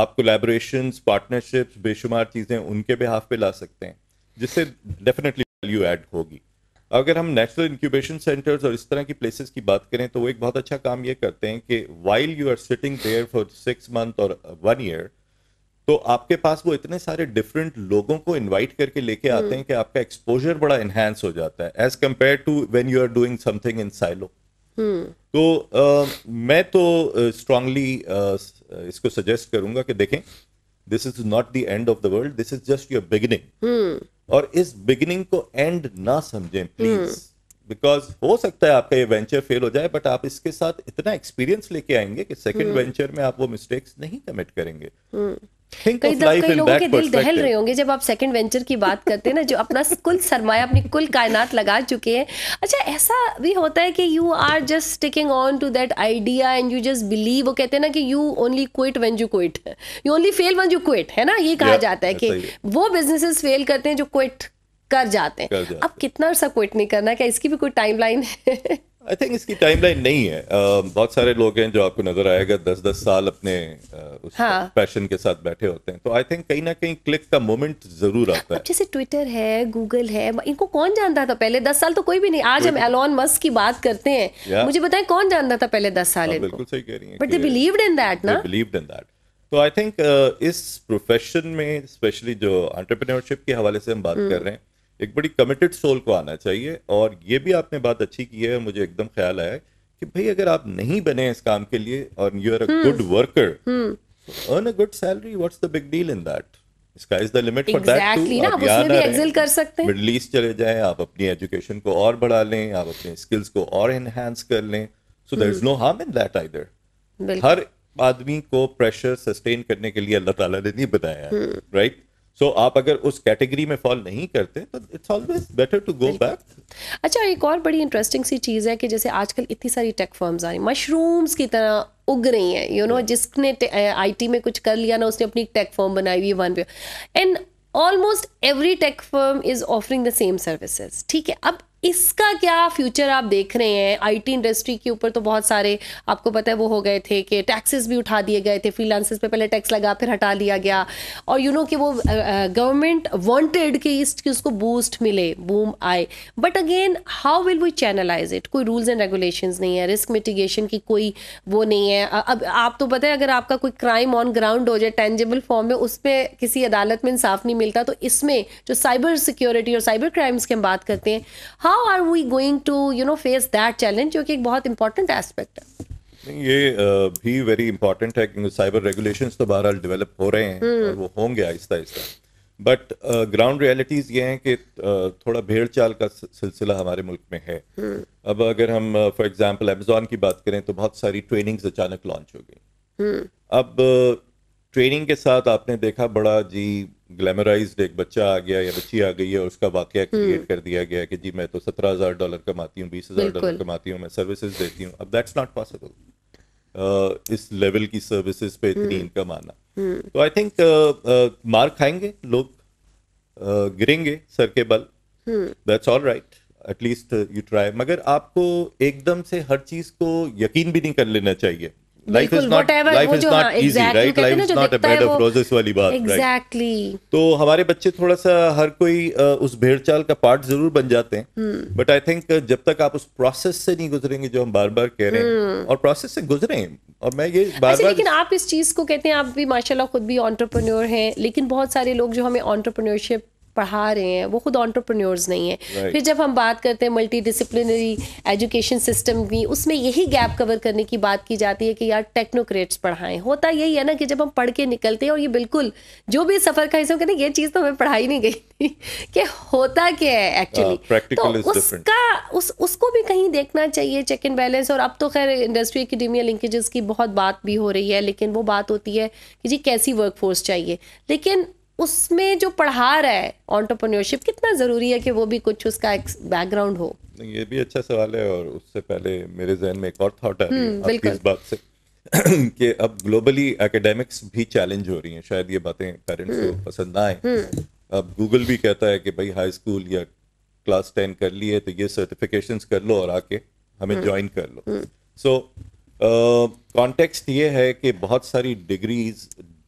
[SPEAKER 3] आप कोलेबोरेशन पार्टनरशिप्स बेशुमार चीज़ें उनके बिहाफ पे ला सकते हैं जिससे डेफिनेटली वैल्यू ऐड होगी अगर हम नेशनल इंक्यूबेशन सेंटर्स और इस तरह की प्लेसेस की बात करें तो वो एक बहुत अच्छा काम ये करते हैं कि while you are sitting there for six month और वन ईयर तो आपके पास वो इतने सारे डिफरेंट लोगों को इनवाइट करके लेके आते हम्म। हैं कि आपका एक्सपोजर बड़ा इन्हेंस हो जाता है as compared to when you are doing something in silo तो आ, मैं तो स्ट्रांगली इसको सजेस्ट करूंगा कि देखें this is not the end of the world this is just your beginning और इस बिगिनिंग को एंड ना समझें प्लीज बिकॉज हो सकता है आपका ये वेंचर फेल हो जाए बट आप इसके साथ इतना एक्सपीरियंस लेके आएंगे कि सेकेंड वेंचर में आप वो मिस्टेक्स नहीं कमिट करेंगे कई दफा कई लोगों के दिल दहल रहे
[SPEAKER 1] होंगे जब आप सेकंड वेंचर की बात करते हैं ना जो अपना कुल सरमाया अपनी कुल कायनात लगा चुके हैं अच्छा ऐसा भी होता है कि you are just taking on to that idea and you just believe वो कहते हैं ना कि you only quit when you quit you only fail when you quit है ना ये कहा जाता है कि वो बिजनेसेस फेल करते हैं जो क्विट कर जाते हैं अब कितना अर्सा क्विट नहीं करना क्या इसकी भी कोई टाइमलाइन है आई थिंक इसकी
[SPEAKER 3] टाइमलाइन नहीं है uh, बहुत सारे लोग हैं जो आपको नजर आएगा दस दस साल अपने uh, उस हाँ. पैशन के साथ बैठे होते हैं तो आई थिंक कहीं ना कहीं क्लिक का मोमेंट जरूर आता है
[SPEAKER 1] जैसे ट्विटर है गूगल है इनको कौन जानता था पहले दस साल तो कोई भी नहीं आज हम एलोन मस्क की बात करते हैं yeah. मुझे बताएं कौन जानता था पहले दस साल
[SPEAKER 3] बिल्कुल सही कह रही है but they believed in that ना बिलीव्ड इन दैट तो आई थिंक इस प्रोफेशन में स्पेशली जो एंटरप्रेन्योरशिप के हवाले से हम बात हम्म। कर रहे हैं एक बड़ी कमिटेड सोल को आना चाहिए और ये भी आपने बात अच्छी की है मुझे एकदम ख्याल आया कि भाई अगर आप नहीं बने इस काम के लिए और you are a good worker earn a good salary what's the big deal in that the limit for that आप उसमें भी एक्सेल कर सकते हैं मिडिल ईस्ट चले जाएं आप अपनी एजुकेशन को और बढ़ा लें आप अपने स्किल्स को और एनहांस कर लें so there is no harm in that either हर आदमी को प्रेशर सस्टेन करने के लिए अल्लाह ताला ने नहीं बताया राइट हम्म। right? सो so, आप अगर उस कैटेगरी में फॉल नहीं करते तो it's always better to go
[SPEAKER 1] back अच्छा एक और बड़ी इंटरेस्टिंग सी चीज़ है कि जैसे आजकल इतनी सारी टेक फॉर्म्स आ रही मशरूम्स की तरह उग रही हैं यू नो जिसने आईटी में कुछ कर लिया ना उसने अपनी टेक फॉर्म बनाई हुई one way and almost every tech firm is offering the same services ठीक है अब इसका क्या फ्यूचर आप देख रहे हैं आईटी इंडस्ट्री के ऊपर तो बहुत सारे आपको पता है वो हो गए थे कि टैक्सेस भी उठा दिए गए थे फ्रीलांसर्स पे पहले टैक्स लगा फिर हटा लिया गया और यू you नो know कि वो गवर्नमेंट वांटेड कि इस उसको बूस्ट मिले बूम आए but again how will we channelize it कोई रूल्स एंड रेगुलेशंस नहीं है रिस्क मिटिगेशन की कोई वो नहीं है अब आप तो पता है अगर आपका कोई क्राइम ऑन ग्राउंड हो जाए टेंजेबल फॉर्म में उसमें किसी अदालत में इंसाफ नहीं मिलता तो इसमें जो साइबर सिक्योरिटी और साइबर क्राइम्स की हम बात करते हैं हाँ how are we going to you know face that challenge जो कि एक बहुत इंपॉर्टेंट एस्पेक्ट
[SPEAKER 3] है ये भी वेरी इंपॉर्टेंट है क्योंकि साइबर रेगुलेशन तो बहरहाल डेवलप हो रहे हैं हम्म। और वो होंगे आहिस्ता आहिस्ता बट ग्राउंड रियलिटीज़ ये हैं कि थोड़ा भेड़ चाल का सिलसिला हमारे मुल्क में है हम्म। अब अगर हम फॉर एग्जांपल अमेजोन की बात करें तो बहुत सारी ट्रेनिंग्स अचानक लॉन्च हो गई हम्म। अब ट्रेनिंग के साथ आपने देखा बड़ा जी ग्लैमराइज्ड एक बच्चा आ गया या बच्ची आ गई है और उसका वाक्य हम्म। क्रिएट कर दिया गया कि जी मैं तो सत्रह हज़ार डॉलर कमाती हूँ बीस हज़ार डॉलर कमाती हूँ मैं सर्विसेज देती हूँ अब दैट्स नॉट पॉसिबल इस लेवल की सर्विसेज पे इतनी इनकम हम्म। आना हम्म। तो आई थिंक uh, uh, मार खाएंगे लोग uh, गिरेंगे सर के बल that's all right at least you try मगर आपको एकदम से हर चीज़ को यकीन भी नहीं कर लेना चाहिए life is not life is not easy right life is not a bed of roses वाली बात
[SPEAKER 1] एग्जैक्टली
[SPEAKER 3] तो हमारे बच्चे थोड़ा सा हर कोई उस भेड़चाल का पार्ट जरूर बन जाते हैं बट आई थिंक जब तक आप उस प्रोसेस से नहीं गुजरेंगे जो हम बार बार कह रहे हैं हम्म। और प्रोसेस से गुजरे और मैं ये बार बार लेकिन
[SPEAKER 1] आप इस चीज को कहते हैं आप भी माशाल्लाह खुद भी ऑन्टरप्रन्योर हैं लेकिन बहुत सारे लोग जो हमें ऑन्टरप्रन्योरशिप पढ़ा रहे हैं वो खुद ऑन्टरप्रनोर्स नहीं है right. फिर जब हम बात करते हैं मल्टी डिसिप्लिनरी एजुकेशन सिस्टम की उसमें यही गैप कवर करने की बात की जाती है कि यार टेक्नोक्रेट्स पढ़ाएं होता यही है ना कि जब हम पढ़ के निकलते हैं और ये बिल्कुल जो भी सफ़र का हिस्सा कहते ये चीज़ तो हमें पढ़ाई नहीं गई थी कि होता क्या है एक्चुअली हाँ, तो उसका उस उसको भी कहीं देखना चाहिए चेक एंड बैलेंस और अब तो खैर इंडस्ट्री एकेडेमिया लिंकेजेस की बहुत बात भी हो रही है लेकिन वो बात होती है कि जी कैसी वर्कफोर्स चाहिए लेकिन उसमें जो पढ़ा रहा है ऑन्टरप्रनोरशिप कितना ज़रूरी है कि वो भी कुछ उसका बैकग्राउंड हो
[SPEAKER 3] ये भी अच्छा सवाल है और उससे पहले मेरे जहन में एक और थॉट है हम्म, इस बात से कि अब ग्लोबली एकेडमिक्स भी चैलेंज हो रही हैं शायद ये बातें पेरेंट्स हम्म। को पसंद ना आए हम्म। अब गूगल भी कहता है कि भाई हाई स्कूल या क्लास टेन कर लिए तो ये सर्टिफिकेशन कर लो और आके हमें ज्वाइन कर लो सो so, कॉन्टेक्स्ट uh, ये है कि बहुत सारी degrees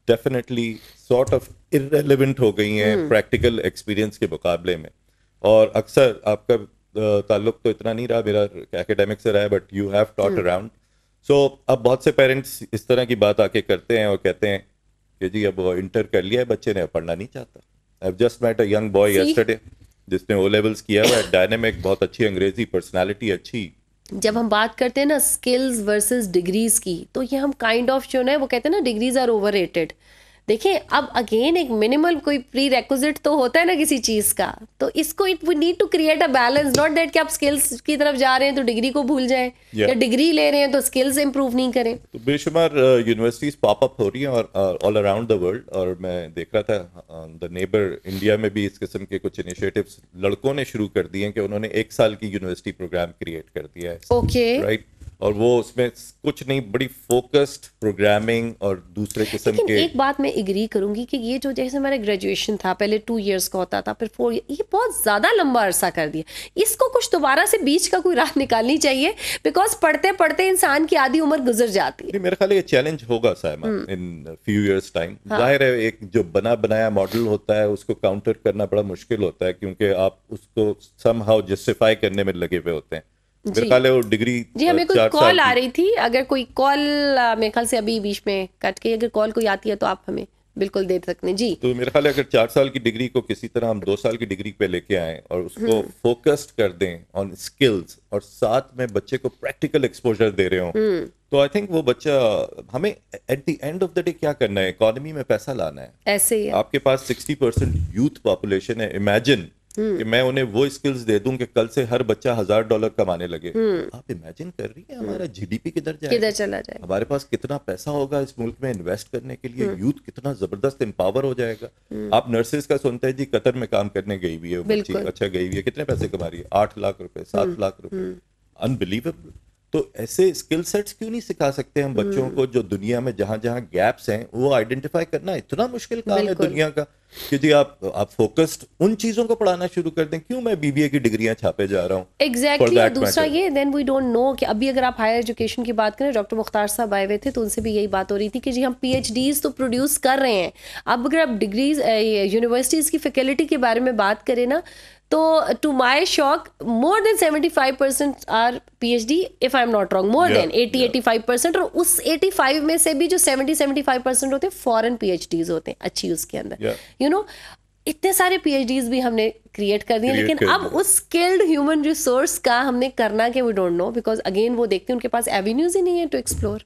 [SPEAKER 3] definitely sort of irrelevant हो गई हैं प्रैक्टिकल hmm. एक्सपीरियंस के मुकाबले में और अक्सर आपका ताल्लुक तो इतना नहीं रहा मेरा एकेडमिक से रहा है but you have taught around so अब बहुत से पेरेंट्स इस तरह की बात आके करते हैं और कहते हैं कि जी अब इंटर कर लिया है बच्चे ने अब पढ़ना नहीं चाहता I just met a young boy yesterday जिसने ओ लेवल्स किया हुआ है डायनेमिक बहुत अच्छी अंग्रेजी पर्सनैलिटी अच्छी
[SPEAKER 1] जब हम बात करते हैं ना स्किल्स वर्सेस डिग्रीज की तो ये हम काइंड ऑफ जो है वो कहते हैं ना डिग्रीज आर ओवर रेटेड देखिए अब अगेन एक मिनिमल कोई प्री रेक्विजिट तो होता है ना किसी चीज का तो इसको it we need to create a balance not that कि आप स्किल्स की तरफ जा रहे हैं तो डिग्री को भूल जाए yeah. या डिग्री ले रहे हैं तो स्किल्स इंप्रूव नहीं करें तो
[SPEAKER 3] बेशुमार यूनिवर्सिटीज पॉप अप हो रही हैं और ऑल अराउंड द वर्ल्ड और मैं देख रहा था द नेबर इंडिया में भी इस किस्म के कुछ इनिशिएटिव्स लड़कों ने शुरू कर दिए हैं कि उन्होंने एक साल की यूनिवर्सिटी प्रोग्राम क्रिएट कर दिया है ओके राइट और वो उसमें कुछ नहीं बड़ी फोकस्ड प्रोग्रामिंग और दूसरे किस्म के एक
[SPEAKER 1] बात मैं एग्री करूंगी कि ये जो जैसे हमारा ग्रेजुएशन था पहले टू इयर्स का होता था फिर फोर ये बहुत ज़्यादा लंबा अरसा कर दिया इसको कुछ दोबारा से बीच का कोई राह निकालनी चाहिए बिकॉज पढ़ते पढ़ते इंसान की आधी उम्र गुजर जाती है
[SPEAKER 3] मेरे ख्याल ये चैलेंज होगा Saima in few years time जाहिर है एक जो बना बनाया मॉडल होता है उसको काउंटर करना बड़ा मुश्किल होता है क्योंकि आप उसको सम हाउ जस्टिफाई करने में लगे हुए होते हैं मेरे ख्याल है वो डिग्री जी हमें कोई कॉल आ रही
[SPEAKER 1] थी अगर कोई कॉल मेरे ख्याल से अभी बीच में कट के अगर कॉल कोई आती है तो आप हमें बिल्कुल दे सकते हैं जी
[SPEAKER 3] तो मेरे ख्याल अगर चार साल की डिग्री को किसी तरह हम दो साल की डिग्री पे लेके आए और उसको फोकस्ड हम्म। कर दें ऑन स्किल्स और साथ में बच्चे को प्रैक्टिकल एक्सपोजर दे रहे हो हम्म। तो आई थिंक वो बच्चा हमें at the end of the day क्या करना है इकोनॉमी में पैसा लाना है ऐसे ही है। आपके पास सिक्सटी परसेंट यूथ पॉपुलेशन है इमेजिन कि हम्म। मैं उन्हें वो स्किल्स दे दूं कि कल से हर बच्चा हजार डॉलर कमाने लगे हम्म। आप इमेजिन कर रही है हमारा जीडीपी हम्म। किधर जाए किधर चला जाए हमारे पास कितना पैसा होगा इस मुल्क में इन्वेस्ट करने के लिए यूथ कितना जबरदस्त एम्पावर हो जाएगा आप नर्सेज का सुनते हैं जी कतर में काम करने गई हुई है बच्ची अच्छा गई हुई है कितने पैसे कमा रही है आठ लाख रुपए सात लाख रुपए अनबिलीवेबल तो ऐसे स्किल सेट्स क्यों नहीं सिखा सकते हम बच्चों को जो दुनिया में जहां जहां गैप्स हैं वो आइडेंटिफाई करना इतना मुश्किल काम है दुनिया का क्योंकि आप आप फोकस्ड उन चीजों को पढ़ाना शुरू कर दें क्यों मैं बीबीए की डिग्रियां छापे जा रहा हूँ एग्जैक्टली exactly, दूसरा matter.
[SPEAKER 1] ये देन वी डोंट नो कि अभी अगर आप हायर एजुकेशन की बात करें डॉक्टर मुख्तार साहब आए हुए थे तो उनसे भी यही बात हो रही थी कि जी हम पी तो प्रोड्यूस कर रहे हैं अब अगर आप डिग्रीज यूनिवर्सिटीज की फैकल्टी के बारे में बात करें ना तो to my shock more than seventy five percent are P H D if I am not wrong more than eighty eighty five percent और उस एटी फाइव में से भी जो सेवेंटी सेवेंटी फाइव परसेंट होते हैं फॉरन पी एच डीज होते हैं अच्छी उसके अंदर यू नो इतने सारे पीएचडीज भी हमने क्रिएट कर दिए लेकिन अब उस स्किल्ड ह्यूमन रिसोर्स का हमने करना के we don't know because again वो देखते हैं उनके पास एवेन्यूज ही नहीं है टू एक्सप्लोर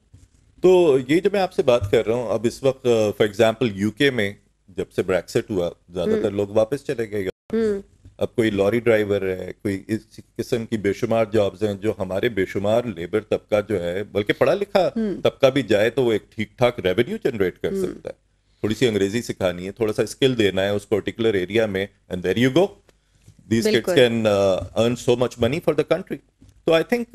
[SPEAKER 3] तो ये जो मैं आपसे बात कर रहा हूँ अब इस वक्त फॉर एग्जाम्पल यूके में जब से ब्रेक्सिट हुआ ज्यादातर हम्म. लोग वापस चले गए हम्म. अब कोई लॉरी ड्राइवर है कोई इस किस्म की बेशुमार जॉब्स हैं जो हमारे बेशुमार लेबर तबका जो है बल्कि पढ़ा लिखा हम्म। तबका भी जाए तो वो एक ठीक ठाक रेवेन्यू जनरेट कर हम्म। सकता है थोड़ी सी अंग्रेजी सिखानी है थोड़ा सा स्किल देना है उस पर्टिकुलर एरिया में and there you go these kids can earn so much money for the country तो I think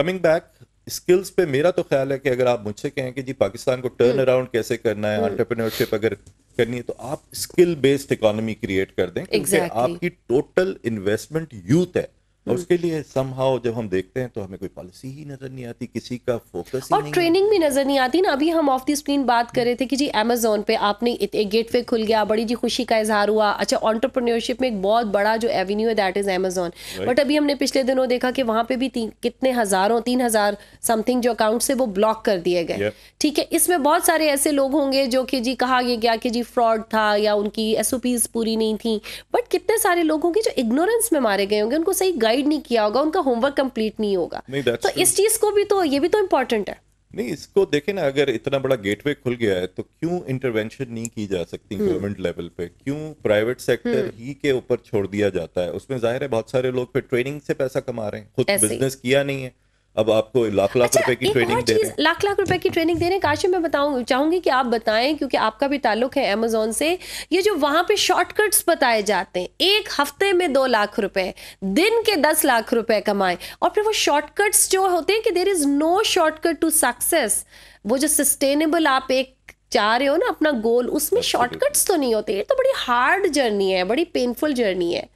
[SPEAKER 3] coming back skills पे मेरा तो ख्याल है कि अगर आप मुझसे कहें कि जी पाकिस्तान को टर्न हम्म। अराउंड कैसे करना है एंटरप्रेन्योरशिप अगर करनी है तो आप स्किल बेस्ड इकोनॉमी क्रिएट कर दें exactly. आपकी टोटल इन्वेस्टमेंट यूथ है उसके लिए समहाउ जब हम देखते हैं तो हमें कोई पॉलिसी ही नजर नहीं आती किसी का फोकस
[SPEAKER 1] और ट्रेनिंग भी नजर नहीं आती ना अभी हम ऑफ दी स्क्रीन बात कर रहे थे कि जी अमेजोन पे आपने एक गेटवे खुल गया बड़ी जी खुशी का इजहार हुआ अच्छा ऑन्टरप्रनोरशिप में एक बहुत बड़ा जो एवेन्यू है दैट इज अमेजोन बट अभी हमने पिछले दिनों देखा कि वहां पे भी कितने हजारों तीन हजार समथिंग जो अकाउंट है वो ब्लॉक कर दिए गए ठीक है इसमें बहुत सारे ऐसे लोग होंगे जो कि जी कहा गया कि जी फ्रॉड था या उनकी एस पूरी नहीं थी बट कितने सारे लोग होंगे जो इग्नोरेंस में मारे गए होंगे उनको सही गाइड नहीं किया होगा उनका होमवर्क कंप्लीट नहीं होगा तो इस चीज को भी तो ये भी तो इम्पोर्टेंट है
[SPEAKER 3] नहीं इसको देखे ना अगर इतना बड़ा गेटवे खुल गया है तो क्यों इंटरवेंशन नहीं की जा सकती गवर्नमेंट हम्म। लेवल पे क्यों प्राइवेट हम्म। सेक्टर ही के ऊपर छोड़ दिया जाता है उसमें जाहिर है बहुत सारे लोग फिर ट्रेनिंग से पैसा कमा रहे हैं खुद बिजनेस किया नहीं है अब आपको लाख लाख अच्छा, रुपए की ट्रेनिंग दे रहे हैं
[SPEAKER 1] लाख लाख रुपए की ट्रेनिंग दे रहे हैं काशी मैं बताऊं चाहूंगी कि आप बताएं क्योंकि आपका भी ताल्लुक है अमेजोन से ये जो वहां पे शॉर्टकट्स बताए जाते हैं एक हफ्ते में दो लाख रुपए दिन के दस लाख रुपए कमाएं और फिर वो शॉर्टकट्स जो होते हैं कि there is no shortcut to success वो जो सस्टेनेबल आप एक चाह रहे हो ना अपना गोल उसमें शॉर्टकट्स तो नहीं होते ये तो बड़ी हार्ड जर्नी है बड़ी पेनफुल जर्नी है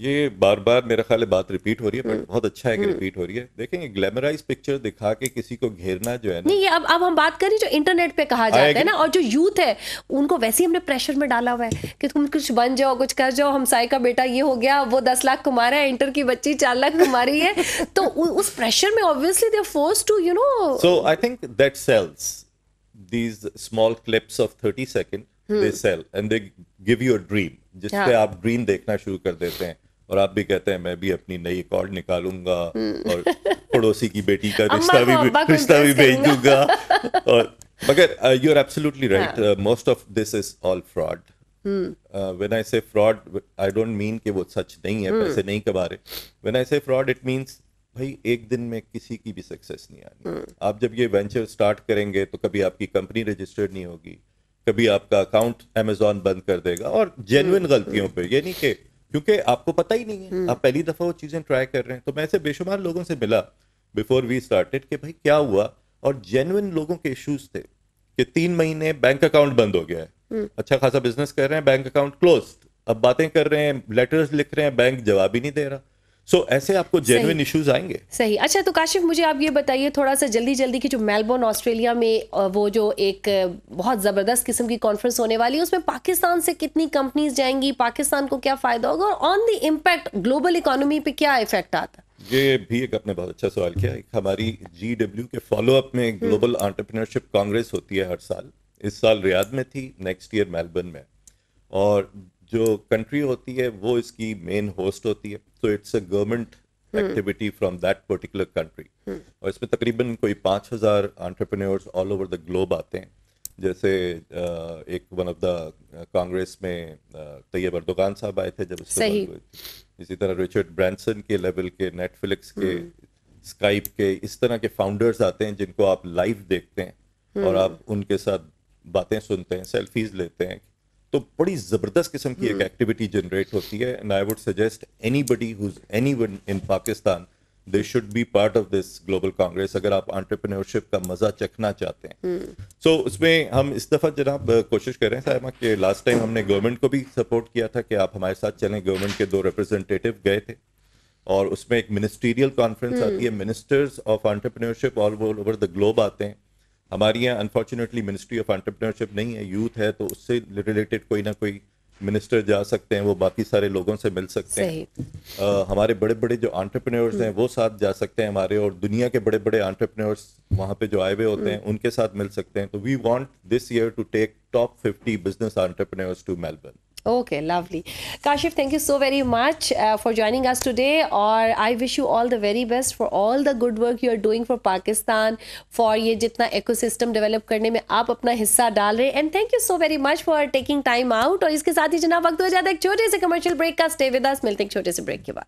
[SPEAKER 3] ये बार बार मेरा ख्याल है बात रिपीट हो रही है बट हम्म। बहुत अच्छा है कि रिपीट हम्म। हो रही है देखेंगे ग्लैमराइज पिक्चर दिखा के किसी को घेरना जो है ना नहीं
[SPEAKER 1] ये अब अब हम बात करें जो इंटरनेट पे कहा जाता है ना और जो यूथ है उनको वैसे ही हमने प्रेशर में डाला हुआ है कि तुम कुछ बन जाओ कुछ कर जाओ हम साई का बेटा ये हो गया वो दस लाख कमा रहा है इंटर की बच्ची चार लाख कमा रही है तो उस प्रेशर में obviously they force to you know so
[SPEAKER 3] I think that sells these small clips of thirty second they sell and they give you a dream जिस पे हाँ। आप ड्रीम देखना शुरू कर देते हैं और आप भी कहते हैं मैं भी अपनी नई कॉर्ड निकालूंगा हम्म। और पड़ोसी की बेटी का रिश्ता भी रिश्ता भी भेज दूंगा और मगर you are absolutely right most of this is all fraud when I say fraud I don't mean कि वो सच नहीं है पैसे हम्म। नहीं कमा रहे when I say fraud it means भाई एक दिन में किसी की भी सक्सेस नहीं आनी हम्म। आप जब ये वेंचर स्टार्ट करेंगे तो कभी आपकी कंपनी रजिस्टर्ड नहीं होगी कभी आपका अकाउंट अमेजोन बंद कर देगा और जेनुइन हम्म, गलतियों पर यानी कि क्योंकि आपको पता ही नहीं है हम्म। आप पहली दफा वो चीजें ट्राई कर रहे हैं तो मैं ऐसे बेशुमार लोगों से मिला बिफोर वी स्टार्टेड कि भाई क्या हुआ और जेनुइन लोगों के इश्यूज थे कि तीन महीने बैंक अकाउंट बंद हो गया है हम्म। अच्छा खासा बिजनेस कर रहे हैं बैंक अकाउंट क्लोज अब बातें कर रहे हैं लेटर्स लिख रहे हैं बैंक जवाब ही नहीं दे रहा सो so, ऐसे आपको जेनुइन इश्यूज आएंगे
[SPEAKER 1] सही अच्छा तो काशिफ मुझे आप ये बताइए थोड़ा सा जल्दी जल्दी कि जो मेलबोर्न ऑस्ट्रेलिया में वो जो एक बहुत ज़बरदस्त किस्म की कॉन्फ्रेंस होने वाली है उसमें पाकिस्तान से कितनी कंपनीज जाएंगी पाकिस्तान को क्या फ़ायदा होगा और on the impact global economy पे क्या इफेक्ट आता
[SPEAKER 3] ये भी एक आपने बहुत अच्छा सवाल किया एक हमारी जी डब्ल्यू के फॉलोअप में ग्लोबल आंट्रप्रनरशिप कांग्रेस होती है हर साल इस साल रियाद में थी नेक्स्ट ईयर मेलबर्न में और जो कंट्री होती है वो इसकी मेन होस्ट होती है so it's a government activity from that particular country और इसमें तकरीबन कोई पाँच हज़ार entrepreneurs all over the globe आते हैं जैसे एक वन ऑफ द कांग्रेस में तैयब अरदोगान साहब आए थे जब सही इसी तरह रिचर्ड ब्रांसन के लेवल के नेटफ्लिक्स के स्काइप hmm. के इस तरह के फाउंडर्स आते हैं जिनको आप लाइव देखते हैं hmm. और आप उनके साथ बातें सुनते हैं सेल्फीज लेते हैं तो बड़ी ज़बरदस्त किस्म की एक एक्टिविटी हम्म। जनरेट होती है and I would suggest anybody anyone in Pakistan they should be part of this global congress अगर आप आंट्रप्रनोरशिप का मजा चखना चाहते हैं सो हम्म। hmm. so, उसमें हम इस दफ़ा जनाब कोशिश कर रहे हैं साहबा कि लास्ट टाइम हमने गवर्नमेंट को भी सपोर्ट किया था कि आप हमारे साथ चलें गवर्नमेंट के दो रिप्रेजेंटेटिव गए थे और उसमें एक मिनिस्टीरियल हम्म। कॉन्फ्रेंस आती है ministers of entrepreneurship all over the globe आते हैं हमारी यहाँ अनफॉर्चुनेटली मिनिस्ट्री ऑफ एंटरप्रेन्योरशिप नहीं है यूथ है तो उससे रिलेटेड कोई ना कोई मिनिस्टर जा सकते हैं वो बाकी सारे लोगों से मिल सकते हैं आ, हमारे बड़े बड़े जो आंट्रप्रनोर्स हैं वो साथ जा सकते हैं हमारे और दुनिया के बड़े बड़े आंट्रप्रनोर्स वहाँ पे जो आए हुए होते हैं हम्म। उनके साथ मिल सकते हैं तो we want this year to take top 50 business entrepreneurs to Melbourne
[SPEAKER 1] okay lovely Kashif thank you so very much for joining us today और I wish you all the very best for all the good work you are doing for Pakistan for ये जितना एको develop करने में आप अपना हिस्सा डाल रहे हैं and thank you so very much for taking time out और इसके साथ ही जना वक्त हो जाता है एक छोटे से कमर्शियल ब्रेक का स्टे विद अस मिलते हैं छोटे से ब्रेक के बाद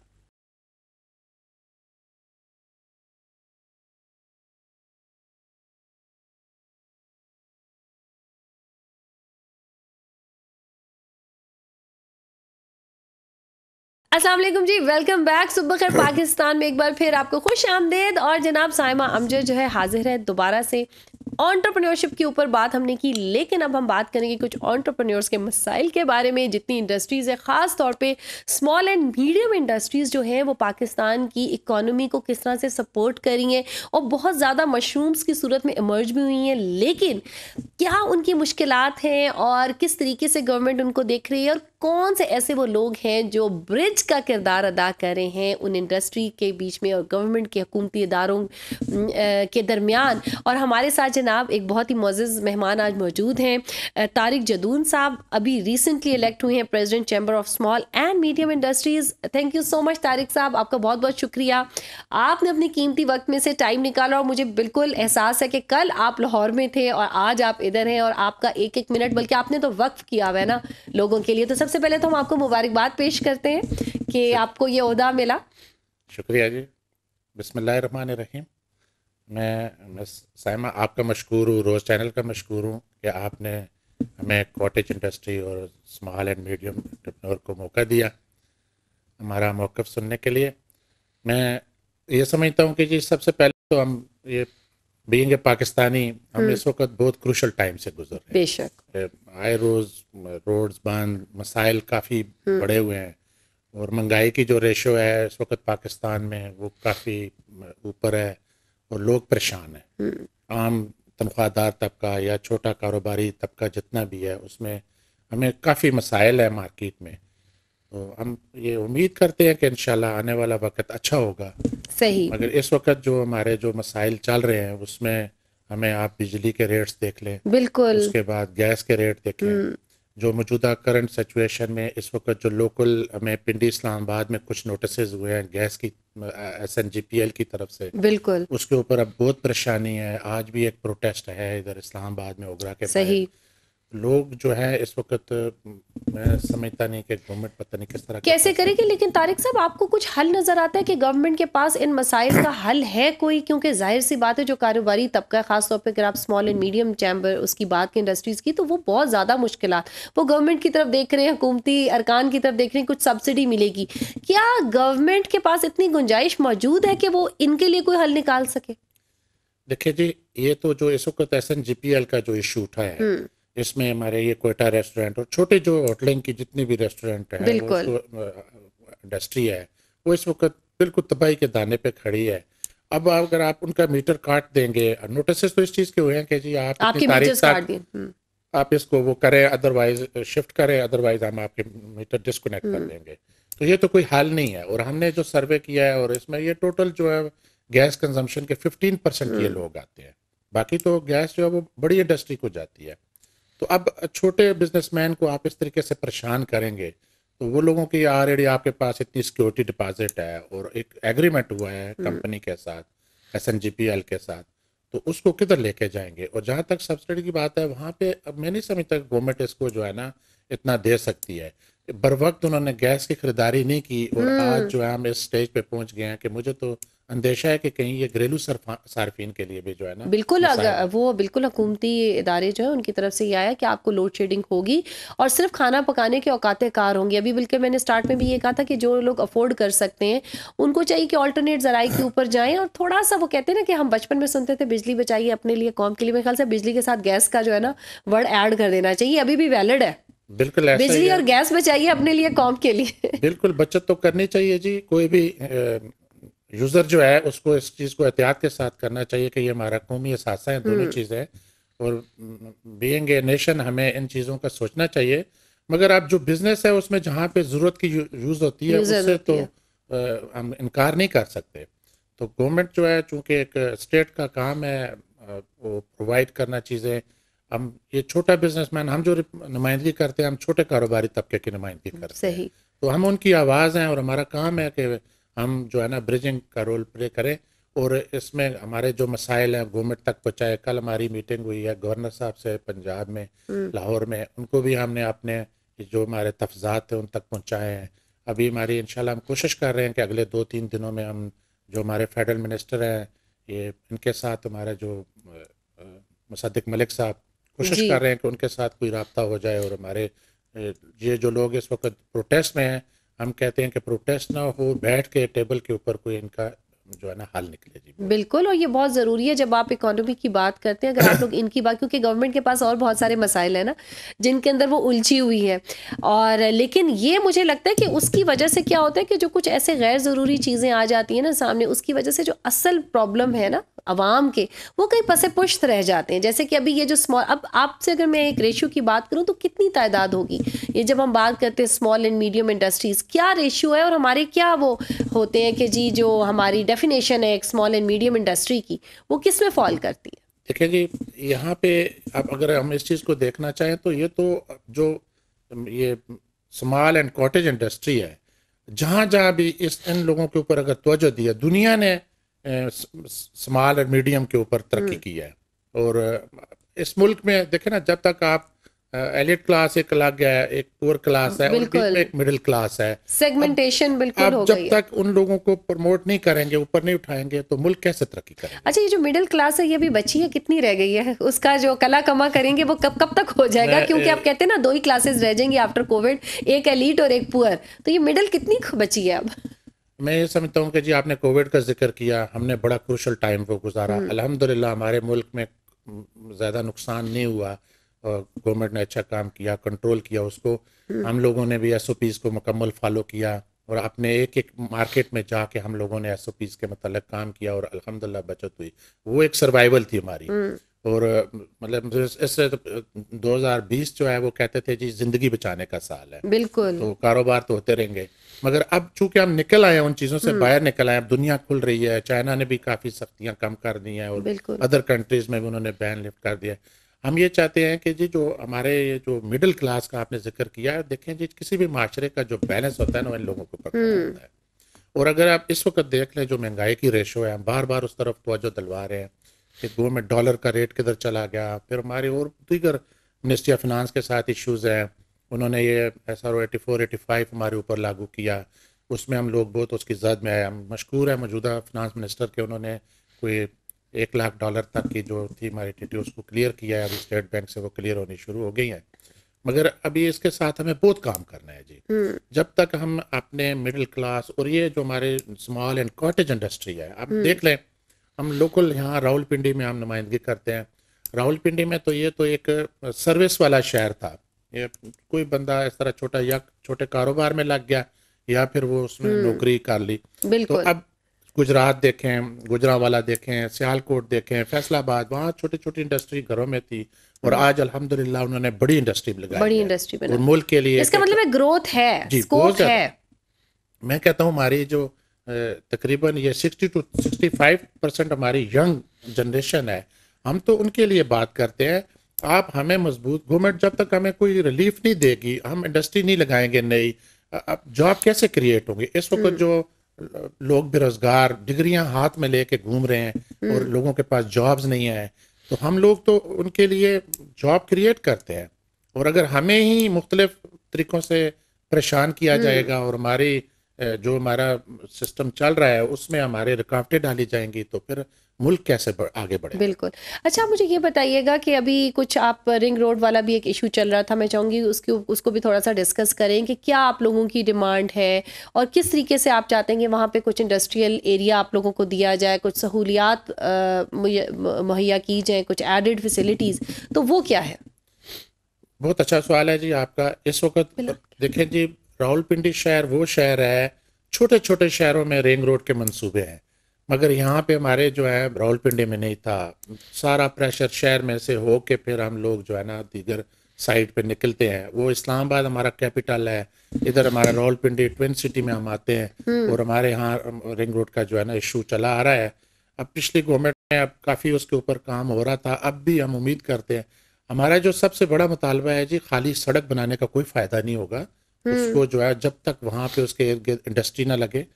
[SPEAKER 1] असल जी वेलकम बैक सुबह खैर पाकिस्तान में एक बार फिर आपको खुश आमदेद और जनाब साइमा अमजद जो है हाजिर है दोबारा से ऑन्टरप्रनोरशिप के ऊपर बात हमने की लेकिन अब हम बात करेंगे कुछ ऑन्टरप्रनोर्स के मसाइल के बारे में जितनी इंडस्ट्रीज़ है ख़ास तौर पर स्मॉल एंड मीडियम इंडस्ट्रीज़ जो है वो पाकिस्तान की इकोनॉमी को किस तरह से सपोर्ट करी हैं और बहुत ज़्यादा मशरूम्स की सूरत में इमर्ज भी हुई हैं लेकिन क्या उनकी मुश्किल हैं और किस तरीके से गवर्नमेंट उनको देख रही है और कौन से ऐसे वो लोग हैं जो ब्रिज का किरदार अदा कर रहे हैं उन इंडस्ट्री के बीच में और गवर्नमेंट के हकूमती इदारों के दरमियान और हमारे साथ जना जनाब एक बहुत ही मोज़ मेहमान आज मौजूद हैं तारिक जदून साहब अभी रिसेंटली इलेक्ट हुए हैं president chamber of small and medium industries thank you so much Tariq साहब आपका बहुत बहुत शुक्रिया आपने अपने कीमती वक्त में से टाइम निकाला और मुझे बिल्कुल एहसास है कि कल आप लाहौर में थे और आज आप इधर हैं और आपका एक एक मिनट बल्कि आपने तो वक्त किया हुआ है ना लोगों के लिए तो सबसे पहले तो हम आपको मुबारकबाद पेश करते हैं कि आपको ये अहदा मिला
[SPEAKER 4] शुक्रिया जी बसमिल्ल रहीम मैं सैमा आपका मशहूर हूँ रोज़ चैनल का मशहूर हूँ कि आपने हमें कॉटेज इंडस्ट्री और स्मॉल एंड मीडियम एंटरप्रेन्योर को मौका दिया हमारा मौक़ सुनने के लिए मैं ये समझता हूँ कि जी सबसे पहले तो हम ये बींग ए पाकिस्तानी हम हम्म। इस वक्त बहुत क्रूशल टाइम से गुजर रहे हैं बेशक आए रोज़ रोड्स बंद मसाइल काफ़ी हम्म। बड़े हुए हैं और महंगाई की जो रेशो है इस वक्त पाकिस्तान में वो काफ़ी ऊपर है और लोग परेशान हैं हम्म। आम तनख्वाहदार तबका या छोटा कारोबारी तबका जितना भी है उसमें हमें काफ़ी मसाइल है मार्केट में तो हम ये उम्मीद करते हैं कि इन आने वाला वक्त अच्छा होगा सही मगर इस वक्त जो हमारे जो मसाइल चल रहे हैं उसमें हमें आप बिजली के रेट्स देख लें बिल्कुल उसके बाद गैस के रेट देख लें हम्म। जो मौजूदा करंट सिचुएशन में इस वक्त जो लोकल हमें पिंडी इस्लामाबाद में कुछ नोटिस हुए हैं गैस की S N G P L की तरफ से बिल्कुल उसके ऊपर अब बहुत परेशानी है आज भी एक प्रोटेस्ट है इधर इस्लामाबाद में ओगरा के सही लोग जो है इस वक्त मैं समझता नहीं कि गवर्नमेंट पता नहीं किस तरह कैसे
[SPEAKER 1] करेगी लेकिन तारिक साहब आपको कुछ हल नज़र आता है कि गवर्नमेंट के पास इन मसाइल का हल है कोई क्योंकि जाहिर सी बात है जो कारोबारी तबका खासतौर पर अगर आप स्मॉल एंड मीडियम चैम्बर उसकी बात की इंडस्ट्रीज़ की तो वो बहुत ज़्यादा मुश्किल वो गवर्नमेंट की तरफ देख रहे हैं हुकूमती अरकान की तरफ देख रहे हैं कुछ सब्सिडी मिलेगी क्या गवर्नमेंट के पास इतनी गुंजाइश मौजूद है कि वो इनके लिए कोई हल निकाल सके
[SPEAKER 4] देखिये जी ये तो जो इस वक्त S N G P L का जो इशू उठा है हम्म। इसमें हमारे ये कोयटा रेस्टोरेंट और छोटे जो होटलिंग की जितनी भी रेस्टोरेंट है इंडस्ट्री है वो इस वक्त बिल्कुल तबाही के दाने पे खड़ी है अब अगर आप उनका मीटर काट देंगे नोटिस तो इस चीज के हुए हैं कि जी आप आपकी तारीख काट दिए हम्म। आप इसको वो करें अदरवाइज शिफ्ट करें अदरवाइज हम आपके मीटर डिस्कनेक्ट कर हम्म। देंगे तो ये तो कोई हाल नहीं है और हमने जो सर्वे किया है और इसमें ये टोटल जो है गैस कंजम्पशन के 15 परसेंट ये हम्म। लोग आते हैं बाकी तो गैस जो है वो बड़ी इंडस्ट्री को जाती है तो अब छोटे बिजनेसमैन को आप इस तरीके से परेशान करेंगे तो वो लोगों की ऑलरेडी आपके पास इतनी सिक्योरिटी डिपॉजिट है और एक एग्रीमेंट हुआ है कंपनी हम्म। के साथ एस के साथ तो उसको किधर लेके जाएंगे और जहाँ तक सब्सिडी की बात है वहाँ पे अब मैं नहीं समझता गवर्नमेंट इसको जो है ना इतना दे सकती है बर वक्त उन्होंने गैस की खरीदारी नहीं की और हम्म। आज जो है हम इस स्टेज पे पहुंच गए हैं कि मुझे तो अंदेशा है कि कहीं ये घरेलू सार्फिन के लिए भी जो है ना बिल्कुल अगर
[SPEAKER 1] वो बिल्कुल हकूमती इदारे जो है उनकी तरफ से ये आया कि आपको लोड शेडिंग होगी और सिर्फ खाना पकाने के औकात कार होंगी अभी बल्कि मैंने स्टार्ट में भी ये कहा था कि जो लोग अफोर्ड कर सकते हैं उनको चाहिए कि ऑल्टरनेट जराए के ऊपर जाएँ और थोड़ा सा वो कहते हैं ना कि हम बचपन में सुनते थे बिजली बचाइए अपने लिए कौम के लिए मेरे ख्याल से बिजली के साथ गैस का जो है ना वर्ड ऐड कर देना चाहिए अभी भी वैलिड है
[SPEAKER 4] बिल्कुल बिजली और
[SPEAKER 1] गैस बचाइए अपने लिए कॉम के लिए
[SPEAKER 4] बिल्कुल बचत तो करनी चाहिए जी कोई भी यूज़र जो है उसको इस चीज़ को एहतियात के साथ करना चाहिए कि ये हमारा कौमी असासा है दोनों हम्म। चीज़ें और बींग ए नेशन हमें इन चीज़ों का सोचना चाहिए मगर आप जो बिजनेस है उसमें जहाँ पे ज़रूरत की यूज़ होती है उससे तो हम इनकार नहीं कर सकते तो गवर्नमेंट जो है चूँकि एक स्टेट का काम है वो प्रोवाइड करना चीज़ें हम ये छोटा बिजनेसमैन हम जो नुमाइंदगी करते हैं हम छोटे कारोबारी तबके की नुमाइंदगी करते हैं तो हम उनकी आवाज़ हैं और हमारा काम है कि हम जो है ना ब्रिजिंग का रोल प्ले करें और इसमें हमारे जो मसाइल हैं गवर्नमेंट तक पहुँचाए कल हमारी मीटिंग हुई है गवर्नर साहब से पंजाब में हम्म। लाहौर में उनको भी हमने अपने जो हमारे तफजात हैं उन तक पहुँचाए हैं अभी हमारी इंशाल्लाह हम कोशिश कर रहे हैं कि अगले दो तीन दिनों में हम जो हमारे फेडरल मिनिस्टर हैं ये इनके साथ हमारे जो मुसद मलिक साहब कोशिश कर रहे हैं कि उनके साथ कोई रबता हो जाए और हमारे ये जो लोग इस वक्त प्रोटेस्ट में हैं हम कहते हैं कि प्रोटेस्ट ना हो बैठ के टेबल के ऊपर कोई इनका जो है ना हाल निकले
[SPEAKER 1] जी बिल्कुल और ये बहुत ज़रूरी है जब आप इकोनॉमी की बात करते हैं अगर आप लोग इनकी बात क्योंकि गवर्नमेंट के पास और बहुत सारे मसाइल है ना जिनके अंदर वो उलझी हुई है और लेकिन ये मुझे लगता है कि उसकी वजह से क्या होता है कि जो कुछ ऐसे गैर ज़रूरी चीज़ें आ जाती है ना सामने उसकी वजह से जो असल प्रॉब्लम है ना आवाम के वो कहीं पसे पुश्त रह जाते हैं जैसे कि अभी ये जो स्मॉल अब आपसे अगर मैं एक रेशियो की बात करूँ तो कितनी तादाद होगी ये जब हम बात करते हैं स्मॉल एंड मीडियम इंडस्ट्रीज़ क्या रेशियो है और हमारे क्या वो होते हैं कि जी जो हमारी डेफिनेशन है एक स्मॉल एंड मीडियम इंडस्ट्री की वो किस में फॉल करती है
[SPEAKER 4] देखिए जी यहाँ पे आप अगर हम इस चीज़ को देखना चाहें तो ये तो जो ये स्मॉल एंड कॉटेज इंडस्ट्री है जहाँ जहाँ भी इस इन लोगों के ऊपर अगर तोजह दिया दुनिया ने स्माल और मीडियम के ऊपर तरक्की हम्म। की है और इस मुल्क में देखें ना जब तक आप एलिट क्लास एक अलग है एक पुअर क्लास है और एक मिडिल क्लास है
[SPEAKER 1] सेगमेंटेशन बिल्कुल आप हो जब गई तक
[SPEAKER 4] उन लोगों को प्रमोट नहीं करेंगे ऊपर नहीं उठाएंगे तो मुल्क कैसे तरक्की करेगा
[SPEAKER 1] अच्छा ये जो मिडिल क्लास है ये भी बची है कितनी रह गई है उसका जो कला कमा करेंगे वो कब कब तक हो जाएगा क्योंकि आप कहते हैं ना दो ही क्लासेस रह जाएंगे आफ्टर कोविड एक एलिट और एक पुअर तो ये मिडिल कितनी बची है अब
[SPEAKER 4] मैं ये समझता हूँ कि जी आपने कोविड का जिक्र किया हमने बड़ा क्रूशल टाइम को गुजारा अल्हम्दुलिल्लाह हमारे मुल्क में ज़्यादा नुकसान नहीं हुआ और गवर्नमेंट ने अच्छा काम किया कंट्रोल किया उसको हम्म। हम लोगों ने भी एस को मुकम्मल फॉलो किया और अपने एक एक मार्केट में जाके हम लोगों ने एस के मतलब काम किया और अलहमदिल्ला बचत हुई वो एक सर्वाइवल थी हमारी हम्म। और मतलब इससे हज़ार बीस जो है वो कहते थे जी जिंदगी बचाने का साल है बिल्कुल तो कारोबार तो होते रहेंगे मगर अब चूंकि हम निकल आए उन चीज़ों से हम्म। बाहर निकल आए अब दुनिया खुल रही है चाइना ने भी काफ़ी सख्तियाँ कम कर दी हैं और अदर कंट्रीज़ में भी उन्होंने बैन लिफ्ट कर दिया है हम ये चाहते हैं कि जी जो हमारे जो मिडिल क्लास का आपने जिक्र किया है देखें जी किसी भी माशरे का जो बैलेंस होता है ना इन लोगों को पकड़ना होता हम्म। है और अगर आप इस वक्त देख लें जो महंगाई की रेशो है हम बार बार उस तरफ तोजो दिलवा रहे हैं कि गवर्नमेंट डॉलर का रेट किधर चला गया फिर हमारे और दीगर मिनिस्ट्री ऑफ फिनंस के साथ इशूज़ हैं उन्होंने ये S R O eighty four eighty five हमारे ऊपर लागू किया उसमें हम लोग बहुत उसकी जद में आए हम मशहूर है मौजूदा फिनांस मिनिस्टर के उन्होंने कोई एक लाख डॉलर तक की जो थी हमारी टी टी उसको क्लियर किया है अभी स्टेट बैंक से वो क्लियर होनी शुरू हो गई है मगर अभी इसके साथ हमें बहुत काम करना है जी हम्म। जब तक हम अपने मिडिल क्लास और ये जो हमारे स्मॉल एंड कॉटेज इंडस्ट्री है आप हम्म। देख लें हम लोकल यहाँ पिंडी में हम नुमाइंदगी करते हैं पिंडी में तो ये तो एक सर्विस वाला शहर था या कोई बंदा इस तरह छोटा या छोटे कारोबार में लग गया या फिर वो उसमें हम्म। नौकरी कर ली तो अब गुजरात देखें गुजरावाला देखें सियालकोट देखें फैसलाबाद वहाँ छोटी छोटी इंडस्ट्री घरों में थी और हम्म। आज अल्हम्दुलिल्लाह उन्होंने बड़ी इंडस्ट्री लगाई बड़ी इंडस्ट्री और मुल्क के लिए इसका
[SPEAKER 1] मतलब है ग्रोथ है जी ग्रोथ है
[SPEAKER 4] मैं कहता हूँ हमारी जो तकरीबन ये sixty two sixty five percent हमारी यंग जनरेशन है हम तो उनके लिए बात करते हैं आप हमें मजबूत गवर्नमेंट जब तक हमें कोई रिलीफ नहीं देगी हम इंडस्ट्री नहीं लगाएंगे नई अब जॉब कैसे क्रिएट होंगे इस वक्त हम्म। जो लोग बेरोजगार डिग्रियां हाथ में लेके घूम रहे हैं हम्म। और लोगों के पास जॉब्स नहीं है तो हम लोग तो उनके लिए जॉब क्रिएट करते हैं और अगर हमें ही मुख्तलिफ तरीक़ों से परेशान किया हम्म। जाएगा और हमारी जो हमारा सिस्टम चल रहा है उसमें हमारे रुकावटें डाली जाएंगी तो फिर मुल्क कैसे आगे बढ़े बिल्कुल
[SPEAKER 1] अच्छा मुझे ये बताइएगा कि अभी कुछ आप रिंग रोड वाला भी एक इशू चल रहा था मैं चाहूँगी उसकी उसको भी थोड़ा सा डिस्कस करें कि क्या आप लोगों की डिमांड है और किस तरीके से आप चाहते हैं कि वहाँ पे कुछ इंडस्ट्रियल एरिया आप लोगों को दिया जाए कुछ सहूलियात मुहैया की जाए कुछ एडेड फैसिलिटीज़ तो वो क्या है
[SPEAKER 4] बहुत अच्छा सवाल है जी आपका इस वक्त देखें जी रावलपिंडी शहर वो शहर है छोटे छोटे शहरों में रिंग रोड के मंसूबे हैं मगर यहाँ पे हमारे जो है रावलपिंडी में नहीं था सारा प्रेशर शहर में से हो के फिर हम लोग जो है ना दीगर साइड पे निकलते हैं वो इस्लामाबाद हमारा कैपिटल है इधर हमारा रावलपिंडी ट्विन सिटी में हम आते हैं हम्म। और हमारे यहाँ रिंग रोड का जो है ना इशू चला आ रहा है अब पिछली गवर्नमेंट में अब काफ़ी उसके ऊपर काम हो रहा था अब भी हम उम्मीद करते हैं हमारा जो सबसे बड़ा मुतालबा है जी खाली सड़क बनाने का कोई फ़ायदा नहीं होगा हम्म। उसको जो है जब तक वहाँ पे उसके इंडस्ट्री ना लगे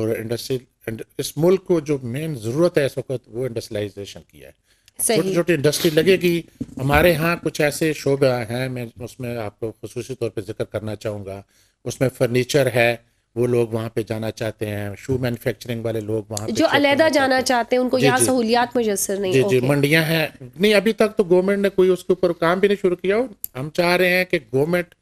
[SPEAKER 4] और इंडस्ट्री इस मुल्क को जो मेन ज़रूरत है इस वक्त वो इंडस्ट्रियलाइजेशन की है छोटी छोटी इंडस्ट्री लगेगी हमारे यहाँ कुछ ऐसे शोबे हैं मैं उसमें आपको खसूस तौर पर जिक्र करना चाहूँगा उसमें फर्नीचर है वो लोग वहाँ पे जाना चाहते हैं शू मैन्युफैक्चरिंग वाले लोग वहाँ जो
[SPEAKER 1] अलहदा जाना चाहते हैं उनको यहाँ सहूलियात मुयसर नहीं जी जी
[SPEAKER 4] मंडियाँ हैं नहीं अभी तक तो गवर्नमेंट ने कोई उसके ऊपर काम भी नहीं शुरू किया हम चाह रहे हैं कि गवर्नमेंट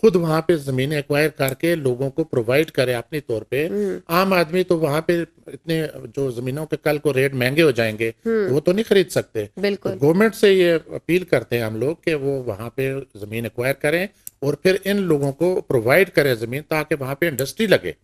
[SPEAKER 4] खुद वहां पे जमीन एक्वायर करके लोगों को प्रोवाइड करे अपने तौर पे हम्म। आम आदमी तो वहां पे इतने जो जमीनों के कल को रेट महंगे हो जाएंगे हम्म। वो तो नहीं खरीद सकते तो गवर्नमेंट से ये अपील करते हैं हम लोग कि वो वहां पे जमीन एक्वायर करें और फिर इन लोगों को प्रोवाइड करें जमीन ताकि वहां पे इंडस्ट्री लगे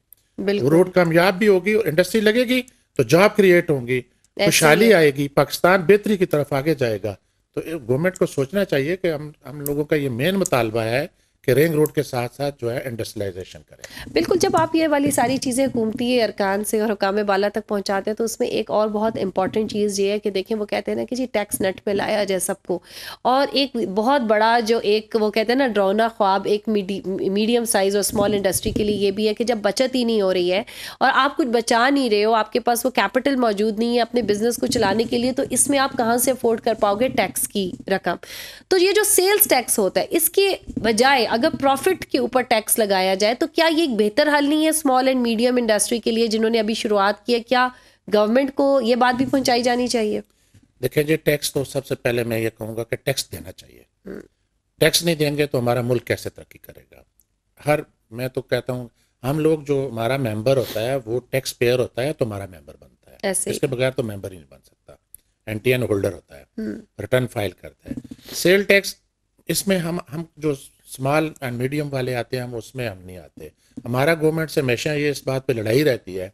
[SPEAKER 4] रोड कामयाब भी होगी और इंडस्ट्री लगेगी तो जॉब क्रिएट होंगी खुशहाली आएगी पाकिस्तान बेहतरी की तरफ आगे जाएगा तो गवर्नमेंट को सोचना चाहिए कि हम हम लोगों का ये मेन मुतालबा है कि रिंग रोड के साथ साथ जो है इंडस्ट्रियलाइजेशन
[SPEAKER 1] करें बिल्कुल जब आप ये वाली सारी चीज़ें घूमती है अरकान से और हकाम बाला तक पहुंचाते हैं तो उसमें एक और बहुत इंपॉर्टेंट चीज़ ये है कि देखें वो कहते हैं ना कि जी टैक्स नट पे लाया जाए सबको और एक बहुत बड़ा जो एक वो कहते हैं ना ड्रोना ख्वाब एक मीडियम साइज़ और स्मॉल इंडस्ट्री के लिए ये भी है कि जब बचत ही नहीं हो रही है और आप कुछ बचा नहीं रहे हो आपके पास वो कैपिटल मौजूद नहीं है अपने बिजनेस को चलाने के लिए तो इसमें आप कहाँ से अफोर्ड कर पाओगे टैक्स की रकम तो ये जो सेल्स टैक्स होता है इसके बजाय अगर प्रॉफिट के ऊपर टैक्स लगाया जाए तो क्या ये एक बेहतर हल नहीं है स्मॉल एंड मीडियम इंडस्ट्री के लिए जिन्होंने अभी शुरुआत की है क्या गवर्नमेंट को ये बात भी पहुंचाई जानी चाहिए
[SPEAKER 4] देखिए जी टैक्स तो सबसे पहले मैं ये कहूँगा कि टैक्स देना चाहिए टैक्स नहीं देंगे तो हमारा मुल्क कैसे तरक्की करेगा हर मैं तो कहता हूँ हम लोग जो हमारा मेंबर होता है वो टैक्स पेयर होता है तो हमारा मेंबर बनता है इसके बगैर तो मेंबर ही नहीं बन सकता एन होल्डर होता है रिटर्न हम्म। फाइल करता है सेल टैक्स इसमें हम हम जो स्मॉल एंड मीडियम वाले आते हैं हम उसमें हम नहीं आते हमारा गवर्नमेंट से हमेशा ये इस बात पे लड़ाई रहती है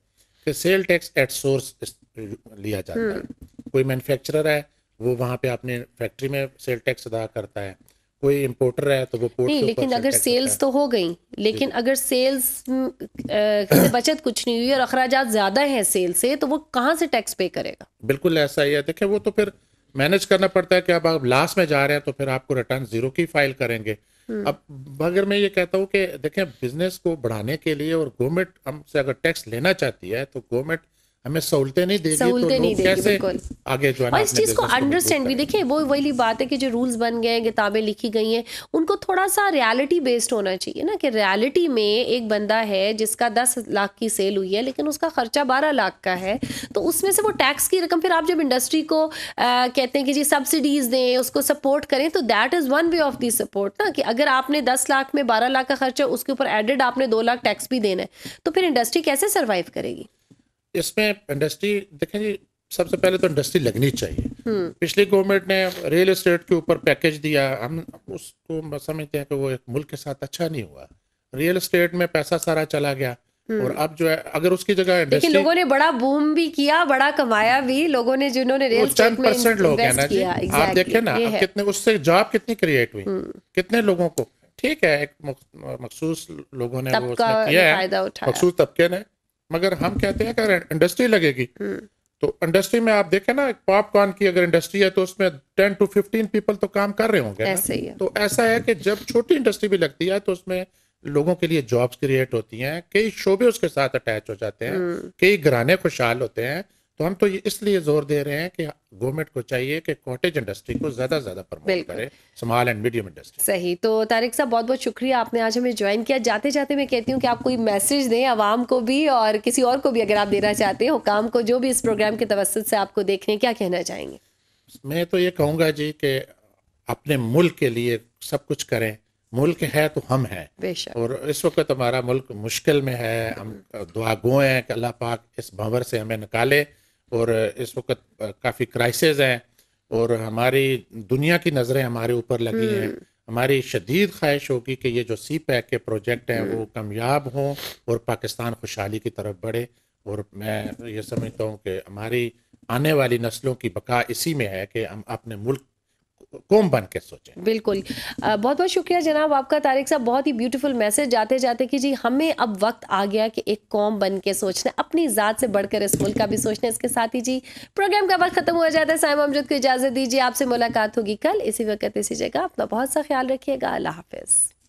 [SPEAKER 4] कि सेल टैक्स एट सोर्स लिया जाता है हम्म। कोई मैन्युफैक्चरर है वो वहाँ पे अपने फैक्ट्री में सेल टैक्स अदा करता है कोई इम्पोर्टर है तो वो पोर्ट नहीं लेकिन अगर सेल्स
[SPEAKER 1] तो हो गई लेकिन अगर सेल्स से बचत कुछ नहीं हुई और अखराज ज्यादा है सेल से तो वो कहाँ से टैक्स पे करेगा
[SPEAKER 4] बिल्कुल ऐसा ही है देखिए वो तो फिर मैनेज करना पड़ता है कि अब आप लास्ट में जा रहे हैं तो फिर आपको रिटर्न जीरो की फाइल करेंगे हम्म। अब अगर मैं ये कहता हूँ कि देखें बिजनेस को बढ़ाने के लिए और गवर्नमेंट हमसे अगर टैक्स लेना चाहती है तो गवर्नमेंट हमें सहूलतें नहीं देगी सहूलतें तो नहीं देगी कैसे आगे जो और इस चीज को अंडरस्टैंड भी
[SPEAKER 1] देखिए वो वही बात है कि जो रूल्स बन गए हैं किताबें लिखी गई हैं उनको थोड़ा सा रियलिटी बेस्ड होना चाहिए ना कि रियलिटी में एक बंदा है जिसका दस लाख की सेल हुई है लेकिन उसका खर्चा बारह लाख का है तो उसमें से वो टैक्स की रकम फिर आप जब इंडस्ट्री को आ, कहते हैं कि जी सब्सिडीज दें उसको सपोर्ट करें तो that is one way of the support ना कि अगर आपने दस लाख में बारह लाख का खर्चा उसके ऊपर एडेड आपने दो लाख टैक्स भी देना है तो फिर इंडस्ट्री कैसे सर्वाइव करेगी
[SPEAKER 4] इसमें इंडस्ट्री देखें सबसे पहले तो इंडस्ट्री लगनी चाहिए हम्म। पिछली गवर्नमेंट ने रियल एस्टेट के ऊपर पैकेज दिया हम उसको समझते हैं कि वो एक मुल्क के साथ अच्छा नहीं हुआ रियल एस्टेट में पैसा सारा चला गया हम्म। और अब जो है अगर उसकी जगह इंडस्ट्री लोगों
[SPEAKER 1] ने बड़ा बूम भी किया बड़ा कमाया भी लोगों ने जिन्होंने रियल एस्टेट परसेंट लोग हैं ना जी exactly, आप देखे ना कितने
[SPEAKER 4] उससे जॉब कितनी क्रिएट हुई हम्म। कितने लोगों को ठीक है एक मखसूस लोगों ने वो किया है मखसूस तबके ने मगर हम कहते हैं अगर इंडस्ट्री लगेगी हम्म। तो इंडस्ट्री में आप देखें ना पॉपकॉर्न की अगर इंडस्ट्री है तो उसमें टेन टू फिफ्टीन पीपल तो काम कर रहे होंगे ऐसे ही तो ऐसा है कि जब छोटी इंडस्ट्री भी लगती है तो उसमें लोगों के लिए जॉब्स क्रिएट होती हैं कई शोबे उसके साथ अटैच हो जाते हैं हम्म। कई घराने खुशहाल होते हैं तो हम तो ये इसलिए जोर दे रहे हैं कि गवर्नमेंट को चाहिए कि कॉटेज इंडस्ट्री को ज्यादा ज्यादा प्रमोट करे स्मॉल एंड मीडियम इंडस्ट्री
[SPEAKER 1] सही तो तारिक साहब बहुत बहुत शुक्रिया आपने आज हमें ज्वाइन किया जाते जाते मैं कहती हूँ कि आप कोई मैसेज दें आवाम को भी और किसी और को भी अगर आप देना चाहते हैं हुकाम को जो भी इस प्रोग्राम के तवसत से आपको हैं क्या कहना चाहेंगे
[SPEAKER 4] मैं तो ये कहूँगा जी कि अपने मुल्क के लिए सब कुछ करें मुल्क है तो हम हैं और इस वक्त हमारा मुल्क मुश्किल में है हम दुआ गोए हैं कि अल्लाह पाक इस भंवर से हमें निकाले और इस वक्त काफ़ी क्राइसिस हैं और हमारी दुनिया की नज़रें हमारे ऊपर लगी हैं हम्म। हमारी शदीद ख्वाहिश होगी कि ये जो सी पैक के प्रोजेक्ट हैं वो हम्म। कामयाब हों और पाकिस्तान खुशहाली की तरफ बढ़े और मैं ये समझता हूँ कि हमारी आने वाली नस्लों की बका इसी में है कि हम अपने मुल्क कौम बन के सोचें
[SPEAKER 1] बिल्कुल आ, बहुत बहुत शुक्रिया जनाब आपका तारिक साहब बहुत ही ब्यूटीफुल मैसेज जाते जाते कि जी हमें अब वक्त आ गया कि एक कौम बन के सोचना अपनी ज़ात से बढ़कर इस मुल्क का भी सोचना इसके साथ ही जी प्रोग्राम का वक्त ख़त्म हो जाता है साहिब अमजद को इजाज़त दीजिए आपसे मुलाकात होगी कल इसी वक्त इसी जगह अपना बहुत सा ख्याल रखिएगा अल्लाह हाफिज़